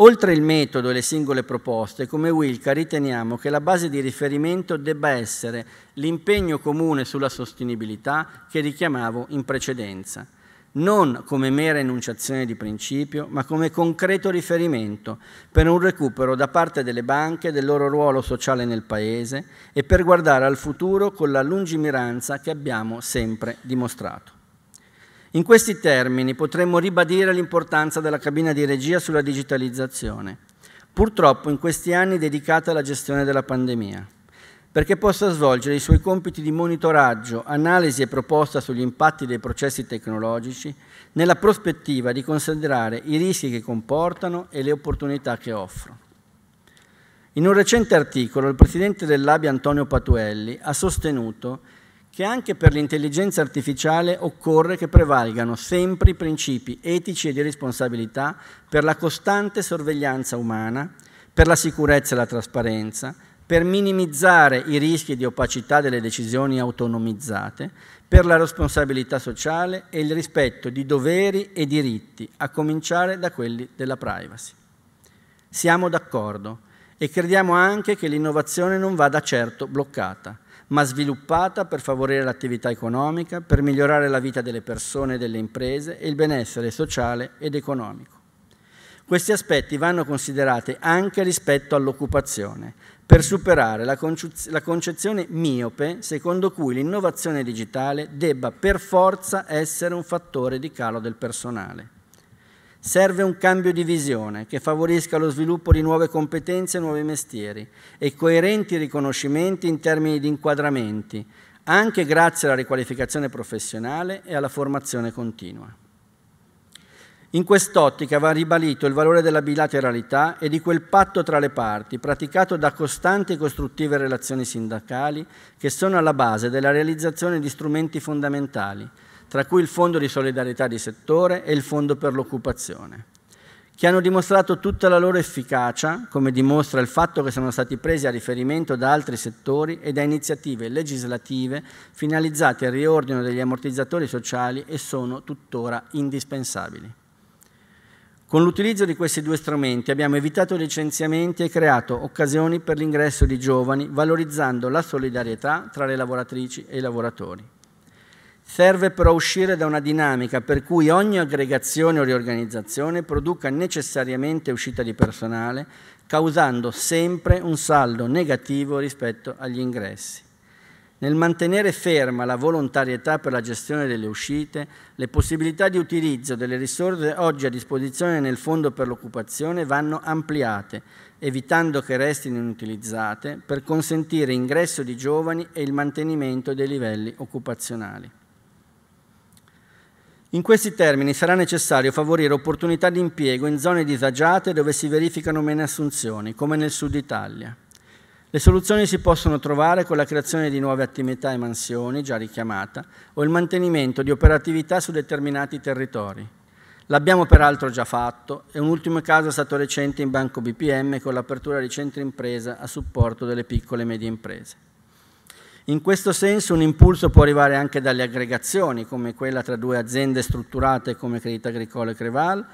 Oltre il metodo e le singole proposte, come Wilka riteniamo che la base di riferimento debba essere l'impegno comune sulla sostenibilità che richiamavo in precedenza, non come mera enunciazione di principio, ma come concreto riferimento per un recupero da parte delle banche del loro ruolo sociale nel Paese e per guardare al futuro con la lungimiranza che abbiamo sempre dimostrato. In questi termini potremmo ribadire l'importanza della cabina di regia sulla digitalizzazione, purtroppo in questi anni dedicata alla gestione della pandemia, perché possa svolgere i suoi compiti di monitoraggio, analisi e proposta sugli impatti dei processi tecnologici, nella prospettiva di considerare i rischi che comportano e le opportunità che offrono. In un recente articolo il presidente dell'ABI Antonio Patuelli ha sostenuto che anche per l'intelligenza artificiale occorre che prevalgano sempre i principi etici e di responsabilità per la costante sorveglianza umana, per la sicurezza e la trasparenza, per minimizzare i rischi di opacità delle decisioni autonomizzate, per la responsabilità sociale e il rispetto di doveri e diritti, a cominciare da quelli della privacy. Siamo d'accordo e crediamo anche che l'innovazione non vada certo bloccata ma sviluppata per favorire l'attività economica, per migliorare la vita delle persone e delle imprese e il benessere sociale ed economico. Questi aspetti vanno considerati anche rispetto all'occupazione, per superare la, la concezione miope secondo cui l'innovazione digitale debba per forza essere un fattore di calo del personale. Serve un cambio di visione che favorisca lo sviluppo di nuove competenze e nuovi mestieri e coerenti riconoscimenti in termini di inquadramenti, anche grazie alla riqualificazione professionale e alla formazione continua. In quest'ottica va ribadito il valore della bilateralità e di quel patto tra le parti, praticato da costanti e costruttive relazioni sindacali, che sono alla base della realizzazione di strumenti fondamentali, tra cui il Fondo di solidarietà di settore e il Fondo per l'occupazione, che hanno dimostrato tutta la loro efficacia, come dimostra il fatto che sono stati presi a riferimento da altri settori e da iniziative legislative finalizzate al riordino degli ammortizzatori sociali e sono tuttora indispensabili. Con l'utilizzo di questi due strumenti abbiamo evitato licenziamenti e creato occasioni per l'ingresso di giovani, valorizzando la solidarietà tra le lavoratrici e i lavoratori serve però uscire da una dinamica per cui ogni aggregazione o riorganizzazione produca necessariamente uscita di personale, causando sempre un saldo negativo rispetto agli ingressi. Nel mantenere ferma la volontarietà per la gestione delle uscite, le possibilità di utilizzo delle risorse oggi a disposizione nel Fondo per l'occupazione vanno ampliate, evitando che restino inutilizzate, per consentire ingresso di giovani e il mantenimento dei livelli occupazionali. In questi termini sarà necessario favorire opportunità di impiego in zone disagiate dove si verificano meno assunzioni, come nel sud Italia. Le soluzioni si possono trovare con la creazione di nuove attività e mansioni, già richiamata, o il mantenimento di operatività su determinati territori. L'abbiamo peraltro già fatto e un ultimo caso è stato recente in Banco BPM con l'apertura di centri impresa a supporto delle piccole e medie imprese. In questo senso un impulso può arrivare anche dalle aggregazioni, come quella tra due aziende strutturate come Credit Agricole e Creval,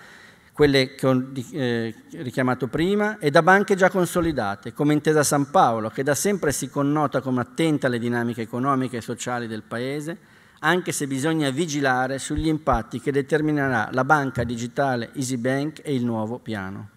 quelle che ho eh, richiamato prima, e da banche già consolidate, come Intesa San Paolo, che da sempre si connota come attenta alle dinamiche economiche e sociali del Paese, anche se bisogna vigilare sugli impatti che determinerà la banca digitale EasyBank e il nuovo piano.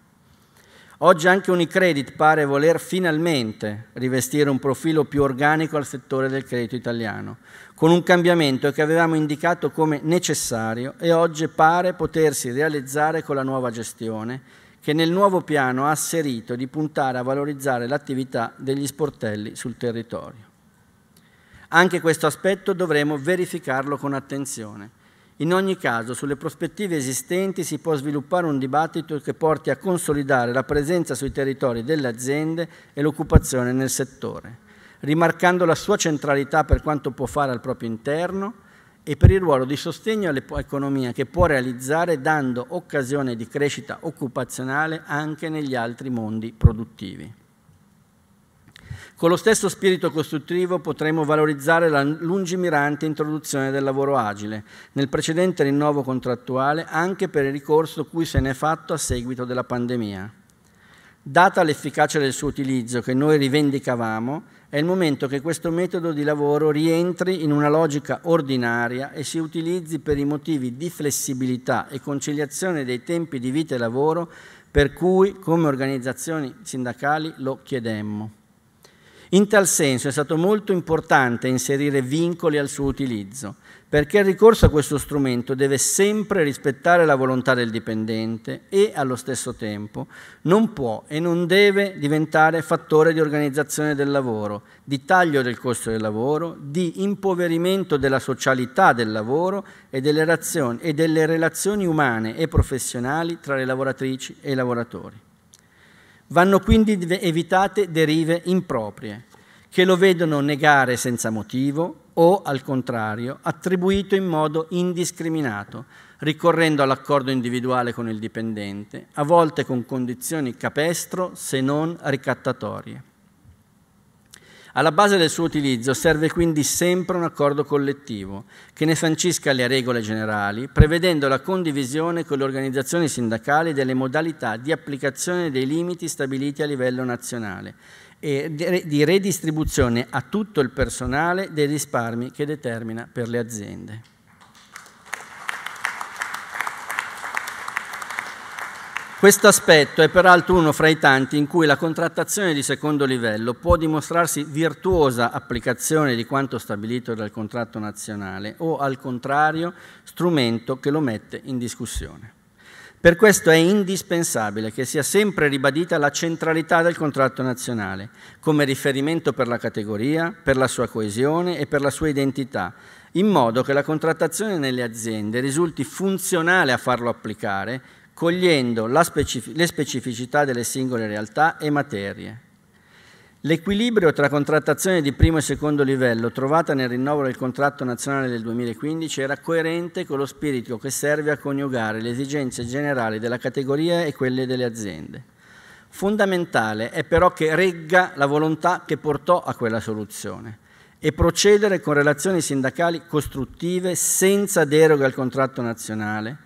Oggi anche Unicredit pare voler finalmente rivestire un profilo più organico al settore del credito italiano, con un cambiamento che avevamo indicato come necessario e oggi pare potersi realizzare con la nuova gestione, che nel nuovo piano ha asserito di puntare a valorizzare l'attività degli sportelli sul territorio. Anche questo aspetto dovremo verificarlo con attenzione in ogni caso, sulle prospettive esistenti si può sviluppare un dibattito che porti a consolidare la presenza sui territori delle aziende e l'occupazione nel settore, rimarcando la sua centralità per quanto può fare al proprio interno e per il ruolo di sostegno all'economia che può realizzare dando occasione di crescita occupazionale anche negli altri mondi produttivi. Con lo stesso spirito costruttivo potremo valorizzare la lungimirante introduzione del lavoro agile nel precedente rinnovo contrattuale anche per il ricorso cui se ne è fatto a seguito della pandemia. Data l'efficacia del suo utilizzo che noi rivendicavamo, è il momento che questo metodo di lavoro rientri in una logica ordinaria e si utilizzi per i motivi di flessibilità e conciliazione dei tempi di vita e lavoro per cui come organizzazioni sindacali lo chiedemmo. In tal senso è stato molto importante inserire vincoli al suo utilizzo, perché il ricorso a questo strumento deve sempre rispettare la volontà del dipendente e allo stesso tempo non può e non deve diventare fattore di organizzazione del lavoro, di taglio del costo del lavoro, di impoverimento della socialità del lavoro e delle relazioni, e delle relazioni umane e professionali tra le lavoratrici e i lavoratori. Vanno quindi evitate derive improprie, che lo vedono negare senza motivo o, al contrario, attribuito in modo indiscriminato, ricorrendo all'accordo individuale con il dipendente, a volte con condizioni capestro se non ricattatorie. Alla base del suo utilizzo serve quindi sempre un accordo collettivo che ne sancisca le regole generali, prevedendo la condivisione con le organizzazioni sindacali delle modalità di applicazione dei limiti stabiliti a livello nazionale e di redistribuzione a tutto il personale dei risparmi che determina per le aziende. Questo aspetto è peraltro uno fra i tanti in cui la contrattazione di secondo livello può dimostrarsi virtuosa applicazione di quanto stabilito dal contratto nazionale o al contrario strumento che lo mette in discussione. Per questo è indispensabile che sia sempre ribadita la centralità del contratto nazionale come riferimento per la categoria, per la sua coesione e per la sua identità, in modo che la contrattazione nelle aziende risulti funzionale a farlo applicare cogliendo specific le specificità delle singole realtà e materie. L'equilibrio tra contrattazione di primo e secondo livello trovata nel rinnovo del contratto nazionale del 2015 era coerente con lo spirito che serve a coniugare le esigenze generali della categoria e quelle delle aziende. Fondamentale è però che regga la volontà che portò a quella soluzione e procedere con relazioni sindacali costruttive senza deroga al contratto nazionale,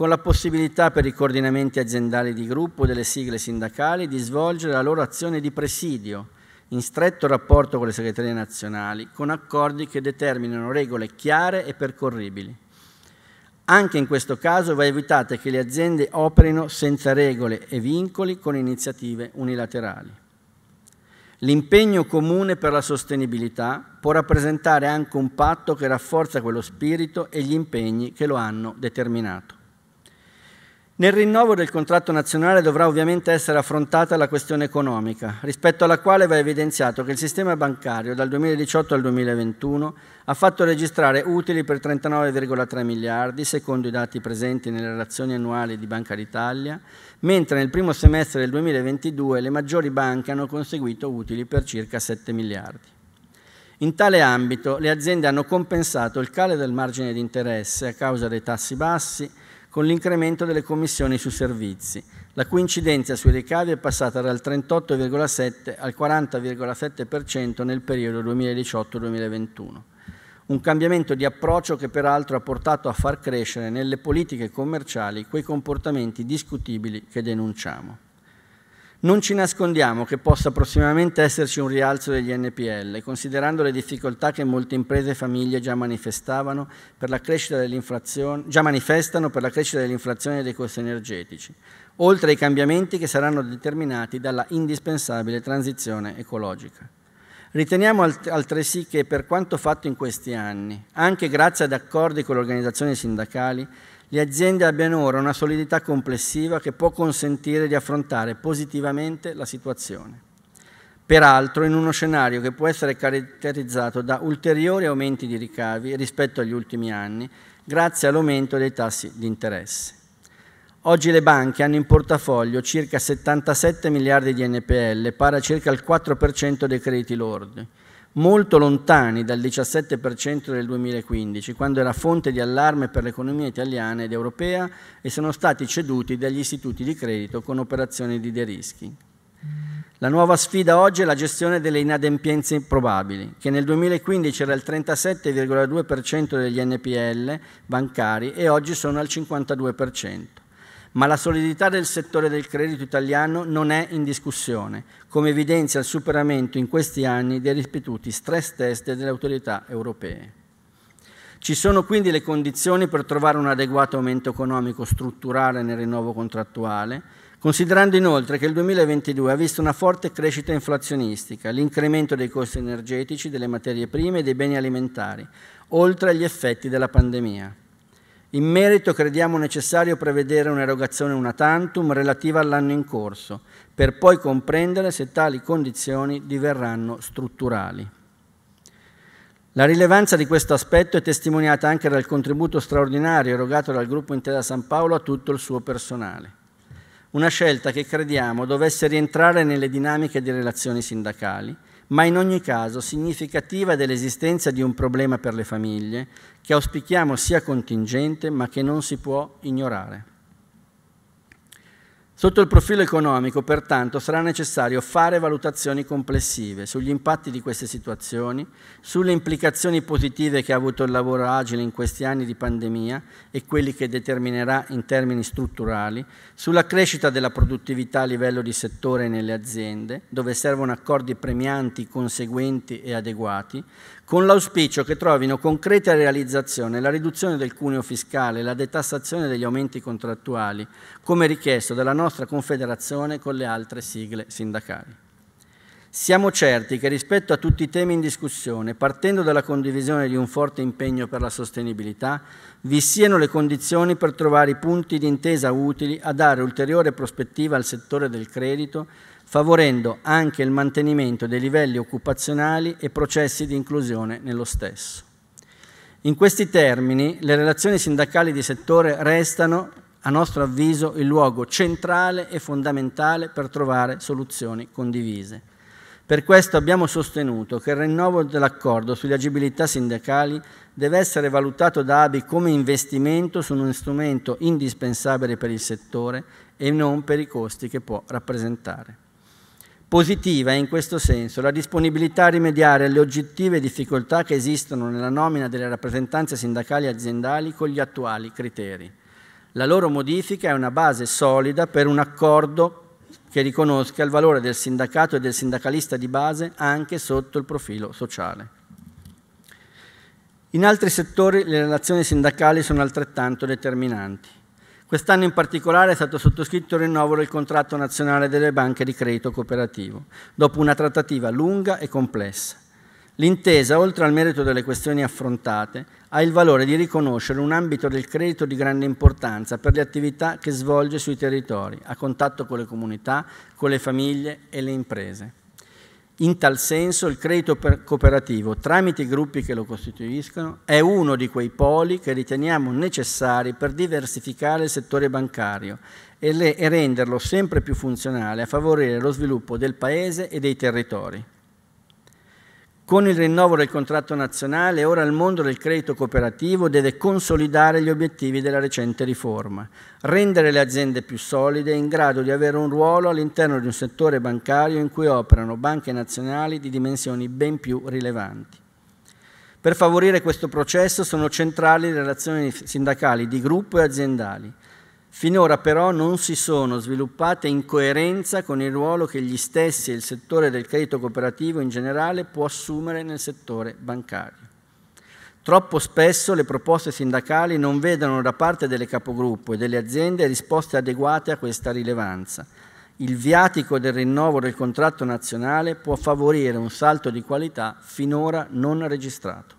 con la possibilità per i coordinamenti aziendali di gruppo delle sigle sindacali di svolgere la loro azione di presidio in stretto rapporto con le segreterie nazionali, con accordi che determinano regole chiare e percorribili. Anche in questo caso va evitato che le aziende operino senza regole e vincoli con iniziative unilaterali. L'impegno comune per la sostenibilità può rappresentare anche un patto che rafforza quello spirito e gli impegni che lo hanno determinato. Nel rinnovo del contratto nazionale dovrà ovviamente essere affrontata la questione economica, rispetto alla quale va evidenziato che il sistema bancario dal 2018 al 2021 ha fatto registrare utili per 39,3 miliardi, secondo i dati presenti nelle relazioni annuali di Banca d'Italia, mentre nel primo semestre del 2022 le maggiori banche hanno conseguito utili per circa 7 miliardi. In tale ambito le aziende hanno compensato il calo del margine di interesse a causa dei tassi bassi con l'incremento delle commissioni su servizi, la cui incidenza sui ricavi è passata dal 38,7 al 40,7% nel periodo 2018-2021. Un cambiamento di approccio che peraltro ha portato a far crescere nelle politiche commerciali quei comportamenti discutibili che denunciamo. Non ci nascondiamo che possa prossimamente esserci un rialzo degli NPL, considerando le difficoltà che molte imprese e famiglie già, manifestavano per la crescita dell'inflazione, già manifestano per la crescita dell'inflazione e dei costi energetici, oltre ai cambiamenti che saranno determinati dalla indispensabile transizione ecologica. Riteniamo altresì che per quanto fatto in questi anni, anche grazie ad accordi con le organizzazioni sindacali, le aziende abbiano ora una solidità complessiva che può consentire di affrontare positivamente la situazione. Peraltro in uno scenario che può essere caratterizzato da ulteriori aumenti di ricavi rispetto agli ultimi anni, grazie all'aumento dei tassi di interesse. Oggi le banche hanno in portafoglio circa 77 miliardi di NPL, pari a circa il 4% dei crediti lordi, molto lontani dal 17% del 2015, quando era fonte di allarme per l'economia italiana ed europea e sono stati ceduti dagli istituti di credito con operazioni di derischi. La nuova sfida oggi è la gestione delle inadempienze probabili, che nel 2015 era il 37,2% degli NPL bancari e oggi sono al 52% ma la solidità del settore del credito italiano non è in discussione, come evidenzia il superamento in questi anni dei ripetuti stress test delle autorità europee. Ci sono quindi le condizioni per trovare un adeguato aumento economico strutturale nel rinnovo contrattuale, considerando inoltre che il 2022 ha visto una forte crescita inflazionistica, l'incremento dei costi energetici, delle materie prime e dei beni alimentari, oltre agli effetti della pandemia. In merito crediamo necessario prevedere un'erogazione una tantum relativa all'anno in corso, per poi comprendere se tali condizioni diverranno strutturali. La rilevanza di questo aspetto è testimoniata anche dal contributo straordinario erogato dal gruppo Intesa San Paolo a tutto il suo personale. Una scelta che crediamo dovesse rientrare nelle dinamiche di relazioni sindacali, ma in ogni caso significativa dell'esistenza di un problema per le famiglie che auspichiamo sia contingente ma che non si può ignorare. Sotto il profilo economico, pertanto, sarà necessario fare valutazioni complessive sugli impatti di queste situazioni, sulle implicazioni positive che ha avuto il lavoro agile in questi anni di pandemia e quelli che determinerà in termini strutturali, sulla crescita della produttività a livello di settore nelle aziende, dove servono accordi premianti, conseguenti e adeguati, con l'auspicio che trovino concreta realizzazione la riduzione del cuneo fiscale e la detassazione degli aumenti contrattuali, come richiesto dalla nostra Confederazione con le altre sigle sindacali. Siamo certi che rispetto a tutti i temi in discussione, partendo dalla condivisione di un forte impegno per la sostenibilità, vi siano le condizioni per trovare i punti di intesa utili a dare ulteriore prospettiva al settore del credito favorendo anche il mantenimento dei livelli occupazionali e processi di inclusione nello stesso. In questi termini le relazioni sindacali di settore restano, a nostro avviso, il luogo centrale e fondamentale per trovare soluzioni condivise. Per questo abbiamo sostenuto che il rinnovo dell'accordo sulle agibilità sindacali deve essere valutato da ABI come investimento su uno strumento indispensabile per il settore e non per i costi che può rappresentare. Positiva è in questo senso la disponibilità a rimediare alle oggettive difficoltà che esistono nella nomina delle rappresentanze sindacali e aziendali con gli attuali criteri. La loro modifica è una base solida per un accordo che riconosca il valore del sindacato e del sindacalista di base anche sotto il profilo sociale. In altri settori le relazioni sindacali sono altrettanto determinanti. Quest'anno in particolare è stato sottoscritto il rinnovo del contratto nazionale delle banche di credito cooperativo, dopo una trattativa lunga e complessa. L'intesa, oltre al merito delle questioni affrontate, ha il valore di riconoscere un ambito del credito di grande importanza per le attività che svolge sui territori, a contatto con le comunità, con le famiglie e le imprese. In tal senso il credito cooperativo, tramite i gruppi che lo costituiscono, è uno di quei poli che riteniamo necessari per diversificare il settore bancario e, renderlo sempre più funzionale a favorire lo sviluppo del Paese e dei territori. Con il rinnovo del contratto nazionale, ora il mondo del credito cooperativo deve consolidare gli obiettivi della recente riforma, rendere le aziende più solide e in grado di avere un ruolo all'interno di un settore bancario in cui operano banche nazionali di dimensioni ben più rilevanti. Per favorire questo processo sono centrali le relazioni sindacali di gruppo e aziendali, Finora però non si sono sviluppate in coerenza con il ruolo che gli stessi e il settore del credito cooperativo in generale può assumere nel settore bancario. Troppo spesso le proposte sindacali non vedono da parte delle capogruppo e delle aziende risposte adeguate a questa rilevanza. Il viatico del rinnovo del contratto nazionale può favorire un salto di qualità finora non registrato.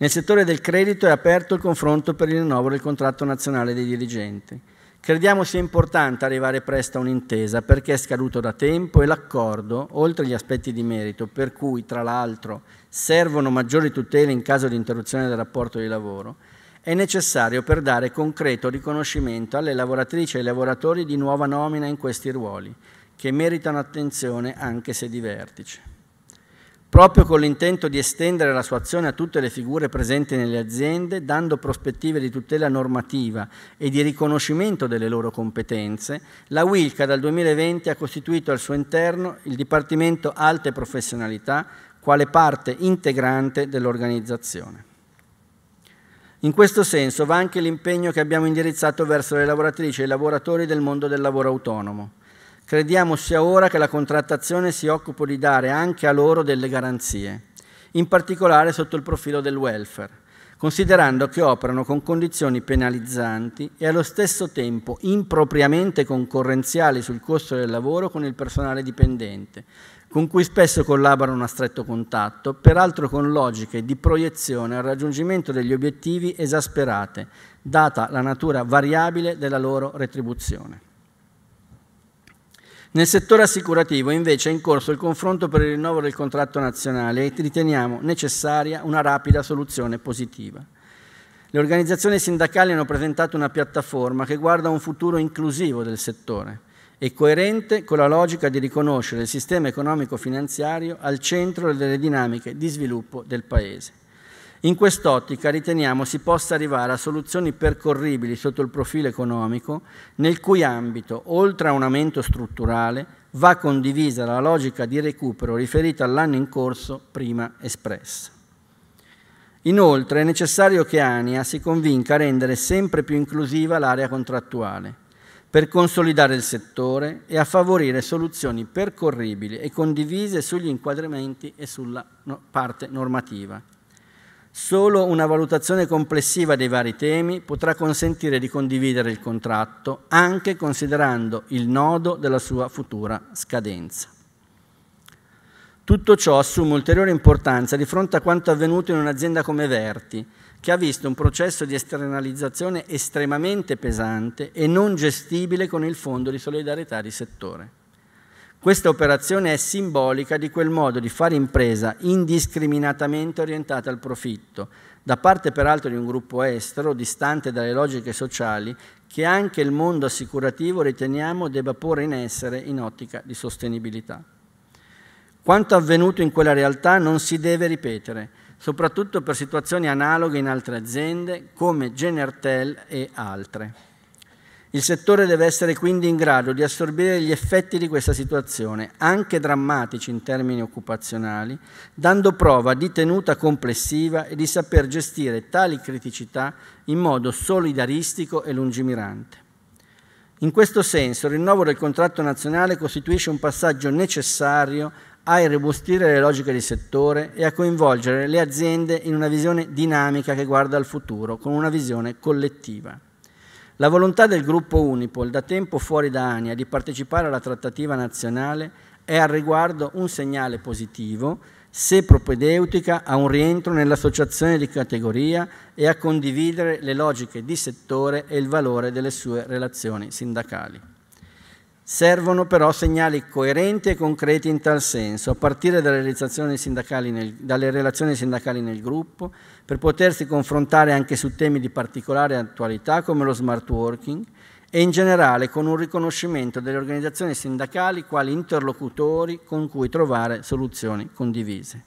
Nel settore del credito è aperto il confronto per il rinnovo del contratto nazionale dei dirigenti. Crediamo sia importante arrivare presto a un'intesa perché è scaduto da tempo e l'accordo, oltre agli aspetti di merito, per cui tra l'altro servono maggiori tutele in caso di interruzione del rapporto di lavoro, è necessario per dare concreto riconoscimento alle lavoratrici e ai lavoratori di nuova nomina in questi ruoli, che meritano attenzione anche se di vertice proprio con l'intento di estendere la sua azione a tutte le figure presenti nelle aziende, dando prospettive di tutela normativa e di riconoscimento delle loro competenze, la Wilca dal 2020 ha costituito al suo interno il Dipartimento Alte Professionalità quale parte integrante dell'organizzazione. In questo senso va anche l'impegno che abbiamo indirizzato verso le lavoratrici e i lavoratori del mondo del lavoro autonomo Crediamo sia ora che la contrattazione si occupi di dare anche a loro delle garanzie, in particolare sotto il profilo del welfare, considerando che operano con condizioni penalizzanti e allo stesso tempo impropriamente concorrenziali sul costo del lavoro con il personale dipendente, con cui spesso collaborano a stretto contatto, peraltro con logiche di proiezione al raggiungimento degli obiettivi esasperate, data la natura variabile della loro retribuzione. Nel settore assicurativo invece è in corso il confronto per il rinnovo del contratto nazionale e riteniamo necessaria una rapida soluzione positiva. Le organizzazioni sindacali hanno presentato una piattaforma che guarda a un futuro inclusivo del settore e coerente con la logica di riconoscere il sistema economico-finanziario al centro delle dinamiche di sviluppo del Paese. In quest'ottica riteniamo si possa arrivare a soluzioni percorribili sotto il profilo economico, nel cui ambito, oltre a un aumento strutturale, va condivisa la logica di recupero riferita all'anno in corso prima espressa. Inoltre è necessario che ANIA si convinca a rendere sempre più inclusiva l'area contrattuale, per consolidare il settore e a favorire soluzioni percorribili e condivise sugli inquadramenti e sulla parte normativa. Solo una valutazione complessiva dei vari temi potrà consentire di condividere il contratto, anche considerando il nodo della sua futura scadenza. Tutto ciò assume ulteriore importanza di fronte a quanto avvenuto in un'azienda come Verti, che ha visto un processo di esternalizzazione estremamente pesante e non gestibile con il Fondo di solidarietà di settore. Questa operazione è simbolica di quel modo di fare impresa indiscriminatamente orientata al profitto, da parte peraltro di un gruppo estero, distante dalle logiche sociali, che anche il mondo assicurativo riteniamo debba porre in essere in ottica di sostenibilità. Quanto avvenuto in quella realtà non si deve ripetere, soprattutto per situazioni analoghe in altre aziende come Genertel e altre. Il settore deve essere quindi in grado di assorbire gli effetti di questa situazione, anche drammatici in termini occupazionali, dando prova di tenuta complessiva e di saper gestire tali criticità in modo solidaristico e lungimirante. In questo senso il rinnovo del contratto nazionale costituisce un passaggio necessario a irrobustire le logiche di settore e a coinvolgere le aziende in una visione dinamica che guarda al futuro, con una visione collettiva. La volontà del gruppo Unipol, da tempo fuori da Ania, di partecipare alla trattativa nazionale è al riguardo un segnale positivo se propedeutica a un rientro nell'associazione di categoria e a condividere le logiche di settore e il valore delle sue relazioni sindacali. Servono però segnali coerenti e concreti in tal senso, a partire dalle relazioni sindacali nel, dalle relazioni sindacali nel gruppo, per potersi confrontare anche su temi di particolare attualità come lo smart working e in generale con un riconoscimento delle organizzazioni sindacali quali interlocutori con cui trovare soluzioni condivise.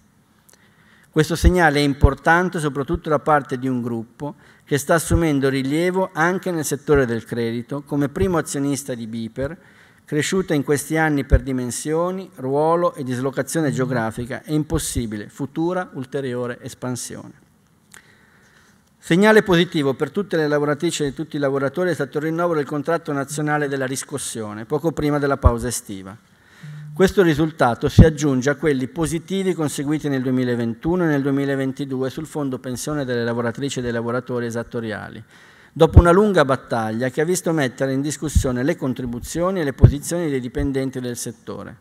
Questo segnale è importante soprattutto da parte di un gruppo che sta assumendo rilievo anche nel settore del credito come primo azionista di Biper, cresciuta in questi anni per dimensioni, ruolo e dislocazione geografica e impossibile futura ulteriore espansione. Segnale positivo per tutte le lavoratrici e tutti i lavoratori è stato il rinnovo del contratto nazionale della riscossione, poco prima della pausa estiva. Questo risultato si aggiunge a quelli positivi conseguiti nel 2021 e nel 2022 sul Fondo Pensione delle lavoratrici e dei lavoratori esattoriali, dopo una lunga battaglia che ha visto mettere in discussione le contribuzioni e le posizioni dei dipendenti del settore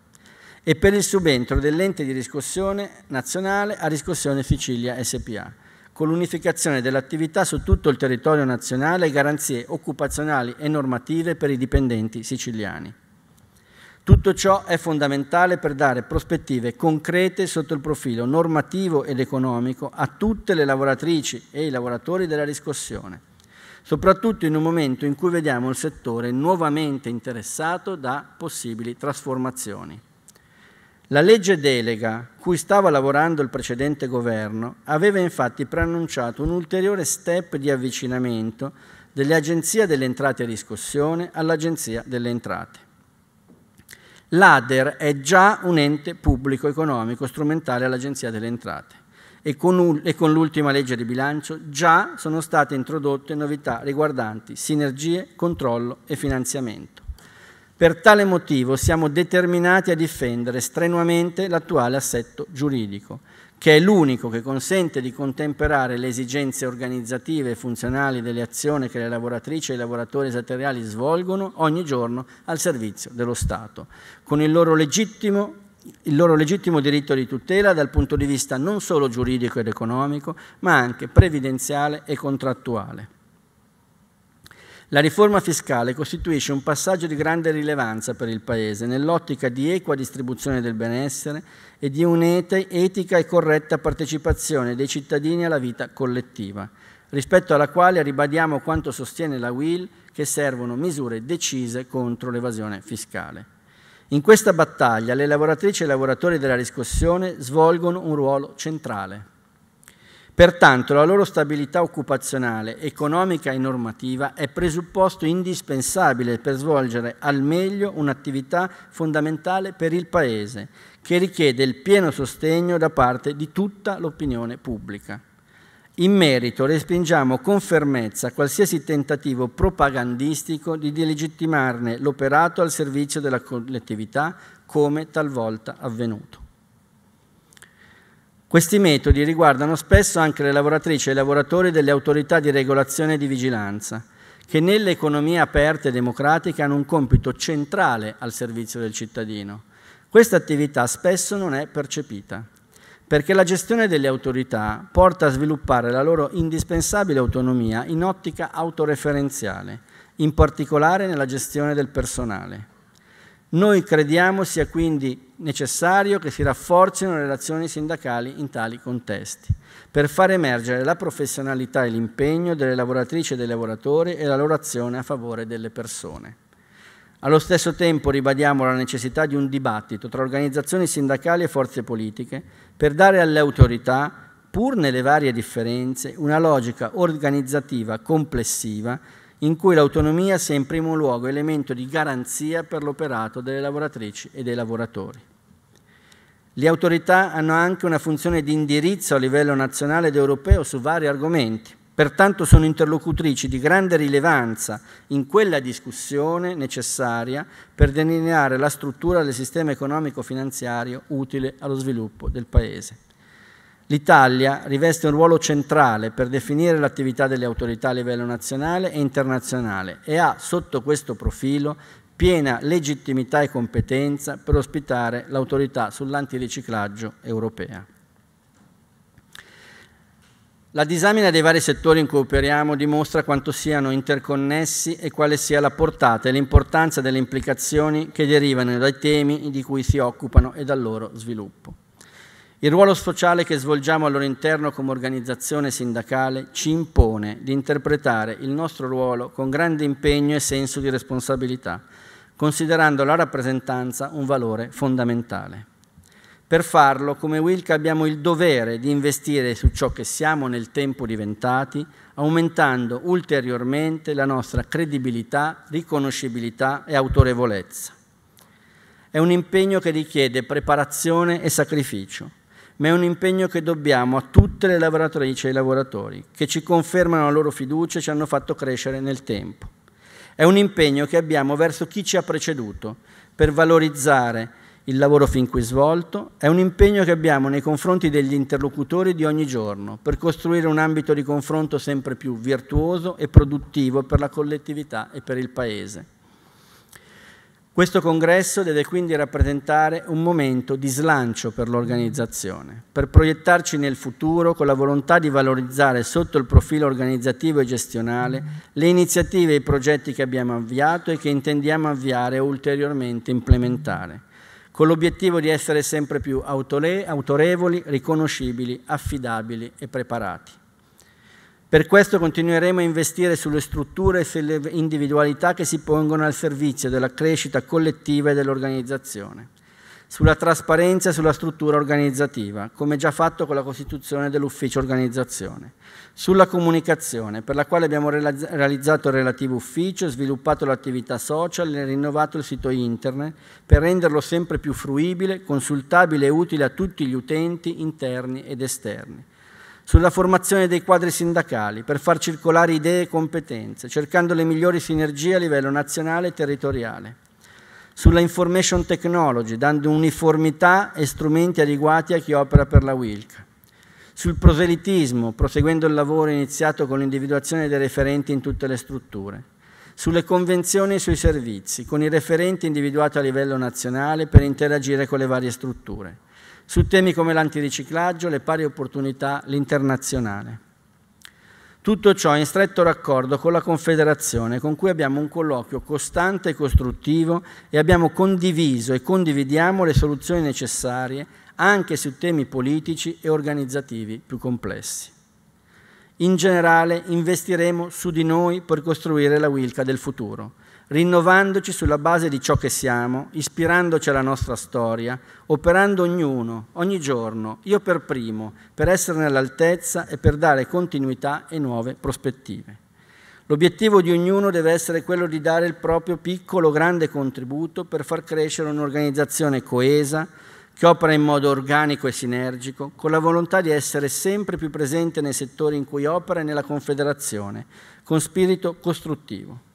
e per il subentro dell'ente di riscossione nazionale a Riscossione Sicilia SPA con l'unificazione dell'attività su tutto il territorio nazionale e garanzie occupazionali e normative per i dipendenti siciliani. Tutto ciò è fondamentale per dare prospettive concrete sotto il profilo normativo ed economico a tutte le lavoratrici e i lavoratori della riscossione, soprattutto in un momento in cui vediamo il settore nuovamente interessato da possibili trasformazioni. La legge delega, cui stava lavorando il precedente governo, aveva infatti preannunciato un ulteriore step di avvicinamento delle agenzie delle Entrate a riscossione all'Agenzia delle Entrate. L'ADER è già un ente pubblico economico strumentale all'Agenzia delle Entrate e con, e con l'ultima legge di bilancio già sono state introdotte novità riguardanti sinergie, controllo e finanziamento. Per tale motivo siamo determinati a difendere strenuamente l'attuale assetto giuridico, che è l'unico che consente di contemperare le esigenze organizzative e funzionali delle azioni che le lavoratrici e i lavoratori esattoriali svolgono ogni giorno al servizio dello Stato, con il loro legittimo il loro legittimo diritto di tutela dal punto di vista non solo giuridico ed economico, ma anche previdenziale e contrattuale. La riforma fiscale costituisce un passaggio di grande rilevanza per il Paese nell'ottica di equa distribuzione del benessere e di un'etica e corretta partecipazione dei cittadini alla vita collettiva, rispetto alla quale ribadiamo quanto sostiene la WIL che servono misure decise contro l'evasione fiscale. In questa battaglia le lavoratrici e i lavoratori della riscossione svolgono un ruolo centrale. Pertanto la loro stabilità occupazionale, economica e normativa è presupposto indispensabile per svolgere al meglio un'attività fondamentale per il Paese, che richiede il pieno sostegno da parte di tutta l'opinione pubblica. In merito respingiamo con fermezza qualsiasi tentativo propagandistico di delegittimarne l'operato al servizio della collettività come talvolta avvenuto. Questi metodi riguardano spesso anche le lavoratrici e i lavoratori delle autorità di regolazione e di vigilanza, che nell'economia aperta e democratica hanno un compito centrale al servizio del cittadino. Questa attività spesso non è percepita, perché la gestione delle autorità porta a sviluppare la loro indispensabile autonomia in ottica autoreferenziale, in particolare nella gestione del personale. Noi crediamo sia quindi necessario che si rafforzino le relazioni sindacali in tali contesti, per far emergere la professionalità e l'impegno delle lavoratrici e dei lavoratori e la loro azione a favore delle persone. Allo stesso tempo ribadiamo la necessità di un dibattito tra organizzazioni sindacali e forze politiche per dare alle autorità, pur nelle varie differenze, una logica organizzativa complessiva in cui l'autonomia sia in primo luogo elemento di garanzia per l'operato delle lavoratrici e dei lavoratori. Le autorità hanno anche una funzione di indirizzo a livello nazionale ed europeo su vari argomenti, pertanto sono interlocutrici di grande rilevanza in quella discussione necessaria per delineare la struttura del sistema economico-finanziario utile allo sviluppo del Paese. L'Italia riveste un ruolo centrale per definire l'attività delle autorità a livello nazionale e internazionale e ha, sotto questo profilo, piena legittimità e competenza per ospitare l'autorità sull'antiriciclaggio europea. La disamina dei vari settori in cui operiamo dimostra quanto siano interconnessi e quale sia la portata e l'importanza delle implicazioni che derivano dai temi di cui si occupano e dal loro sviluppo. Il ruolo sociale che svolgiamo al loro interno come organizzazione sindacale ci impone di interpretare il nostro ruolo con grande impegno e senso di responsabilità, considerando la rappresentanza un valore fondamentale. Per farlo, come Wilke abbiamo il dovere di investire su ciò che siamo nel tempo diventati, aumentando ulteriormente la nostra credibilità, riconoscibilità e autorevolezza. È un impegno che richiede preparazione e sacrificio, ma è un impegno che dobbiamo a tutte le lavoratrici e i lavoratori, che ci confermano la loro fiducia e ci hanno fatto crescere nel tempo. È un impegno che abbiamo verso chi ci ha preceduto per valorizzare il lavoro fin qui svolto, è un impegno che abbiamo nei confronti degli interlocutori di ogni giorno per costruire un ambito di confronto sempre più virtuoso e produttivo per la collettività e per il Paese. Questo congresso deve quindi rappresentare un momento di slancio per l'organizzazione, per proiettarci nel futuro con la volontà di valorizzare sotto il profilo organizzativo e gestionale le iniziative e i progetti che abbiamo avviato e che intendiamo avviare e ulteriormente implementare, con l'obiettivo di essere sempre più autorevoli, riconoscibili, affidabili e preparati. Per questo continueremo a investire sulle strutture e sulle individualità che si pongono al servizio della crescita collettiva e dell'organizzazione, sulla trasparenza e sulla struttura organizzativa, come già fatto con la costituzione dell'ufficio organizzazione, sulla comunicazione, per la quale abbiamo realizzato il relativo ufficio, sviluppato l'attività social e rinnovato il sito internet per renderlo sempre più fruibile, consultabile e utile a tutti gli utenti interni ed esterni sulla formazione dei quadri sindacali per far circolare idee e competenze, cercando le migliori sinergie a livello nazionale e territoriale, sulla information technology, dando uniformità e strumenti adeguati a chi opera per la WILC, sul proselitismo, proseguendo il lavoro iniziato con l'individuazione dei referenti in tutte le strutture, sulle convenzioni e sui servizi, con i referenti individuati a livello nazionale per interagire con le varie strutture, su temi come l'antiriciclaggio, le pari opportunità, l'internazionale. Tutto ciò in stretto raccordo con la Confederazione, con cui abbiamo un colloquio costante e costruttivo e abbiamo condiviso e condividiamo le soluzioni necessarie anche su temi politici e organizzativi più complessi. In generale investiremo su di noi per costruire la Wilca del futuro, rinnovandoci sulla base di ciò che siamo, ispirandoci alla nostra storia, operando ognuno, ogni giorno, io per primo, per esserne all'altezza e per dare continuità e nuove prospettive. L'obiettivo di ognuno deve essere quello di dare il proprio piccolo grande contributo per far crescere un'organizzazione coesa, che opera in modo organico e sinergico, con la volontà di essere sempre più presente nei settori in cui opera e nella Confederazione, con spirito costruttivo.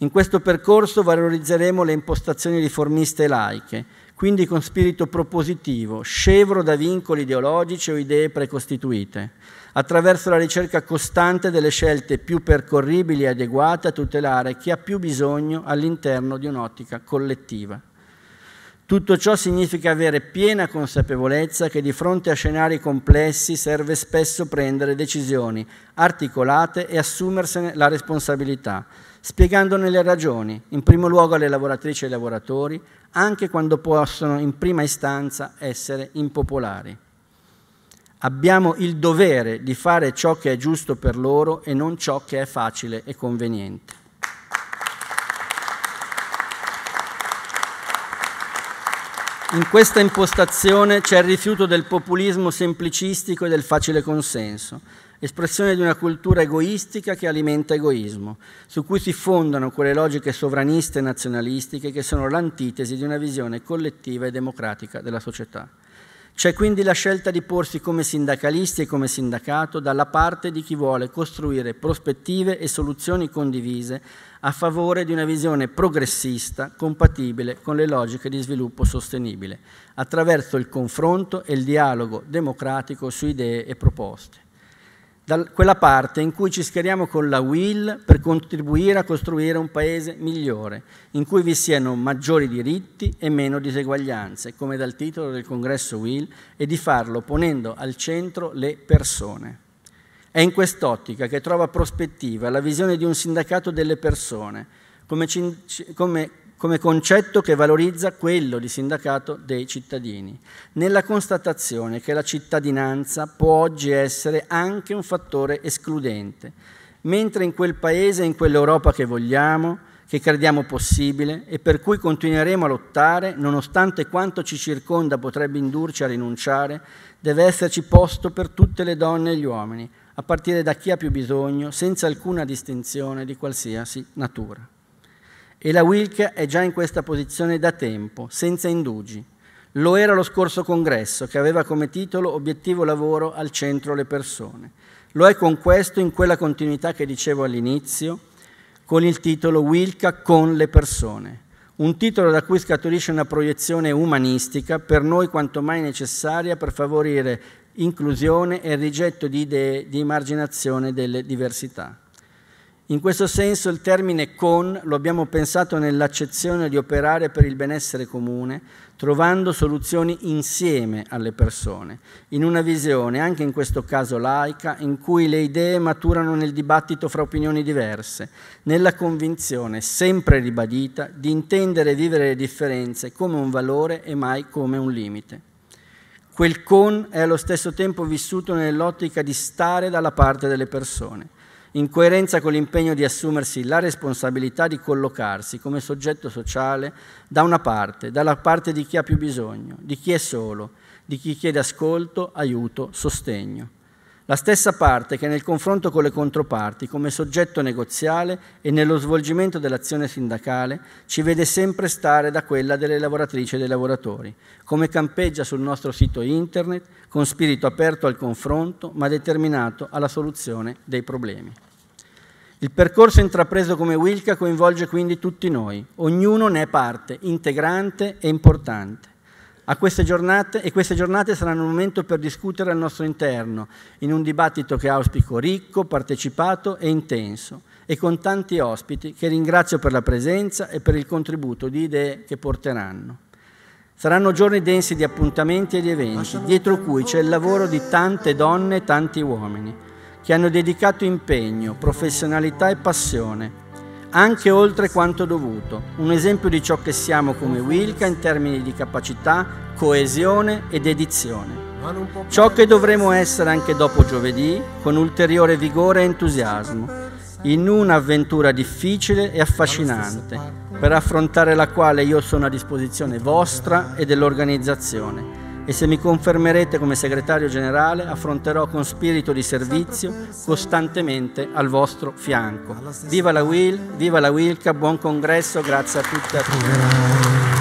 In questo percorso valorizzeremo le impostazioni riformiste e laiche, quindi con spirito propositivo, scevro da vincoli ideologici o idee precostituite, attraverso la ricerca costante delle scelte più percorribili e adeguate a tutelare chi ha più bisogno all'interno di un'ottica collettiva. Tutto ciò significa avere piena consapevolezza che di fronte a scenari complessi serve spesso prendere decisioni articolate e assumersene la responsabilità spiegandone le ragioni, in primo luogo alle lavoratrici e ai lavoratori, anche quando possono in prima istanza essere impopolari. Abbiamo il dovere di fare ciò che è giusto per loro e non ciò che è facile e conveniente. In questa impostazione c'è il rifiuto del populismo semplicistico e del facile consenso, espressione di una cultura egoistica che alimenta egoismo, su cui si fondano quelle logiche sovraniste e nazionalistiche che sono l'antitesi di una visione collettiva e democratica della società. C'è quindi la scelta di porsi come sindacalisti e come sindacato dalla parte di chi vuole costruire prospettive e soluzioni condivise a favore di una visione progressista compatibile con le logiche di sviluppo sostenibile, attraverso il confronto e il dialogo democratico su idee e proposte da quella parte in cui ci schieriamo con la WIL per contribuire a costruire un paese migliore, in cui vi siano maggiori diritti e meno diseguaglianze, come dal titolo del congresso WIL, e di farlo ponendo al centro le persone. È in quest'ottica che trova prospettiva la visione di un sindacato delle persone, come, ci, come come concetto che valorizza quello di sindacato dei cittadini, nella constatazione che la cittadinanza può oggi essere anche un fattore escludente, mentre in quel paese e in quell'Europa che vogliamo, che crediamo possibile e per cui continueremo a lottare, nonostante quanto ci circonda potrebbe indurci a rinunciare, deve esserci posto per tutte le donne e gli uomini, a partire da chi ha più bisogno, senza alcuna distinzione di qualsiasi natura. E la Wilk è già in questa posizione da tempo, senza indugi. Lo era lo scorso congresso, che aveva come titolo Obiettivo lavoro al centro le persone. Lo è con questo in quella continuità che dicevo all'inizio, con il titolo Wilka con le persone, un titolo da cui scaturisce una proiezione umanistica per noi quanto mai necessaria per favorire inclusione e rigetto di idee di emarginazione delle diversità. In questo senso il termine con lo abbiamo pensato nell'accezione di operare per il benessere comune, trovando soluzioni insieme alle persone, in una visione, anche in questo caso laica, in cui le idee maturano nel dibattito fra opinioni diverse, nella convinzione, sempre ribadita, di intendere vivere le differenze come un valore e mai come un limite. Quel con è allo stesso tempo vissuto nell'ottica di stare dalla parte delle persone in coerenza con l'impegno di assumersi la responsabilità di collocarsi come soggetto sociale da una parte, dalla parte di chi ha più bisogno, di chi è solo, di chi chiede ascolto, aiuto, sostegno la stessa parte che nel confronto con le controparti come soggetto negoziale e nello svolgimento dell'azione sindacale ci vede sempre stare da quella delle lavoratrici e dei lavoratori, come campeggia sul nostro sito internet con spirito aperto al confronto ma determinato alla soluzione dei problemi. Il percorso intrapreso come Wilca coinvolge quindi tutti noi, ognuno ne è parte integrante e importante queste giornate, e queste giornate saranno un momento per discutere al nostro interno, in un dibattito che auspico ricco, partecipato e intenso, e con tanti ospiti che ringrazio per la presenza e per il contributo di idee che porteranno. Saranno giorni densi di appuntamenti e di eventi, dietro cui c'è il lavoro di tante donne e tanti uomini, che hanno dedicato impegno, professionalità e passione anche oltre quanto dovuto, un esempio di ciò che siamo come Wilka in termini di capacità, coesione ed edizione. Ciò che dovremo essere anche dopo giovedì, con ulteriore vigore e entusiasmo, in un'avventura difficile e affascinante, per affrontare la quale io sono a disposizione vostra e dell'organizzazione e se mi confermerete come segretario generale affronterò con spirito di servizio costantemente al vostro fianco. Viva la WIL, viva la WILCA, buon congresso, grazie a tutti e a tutti.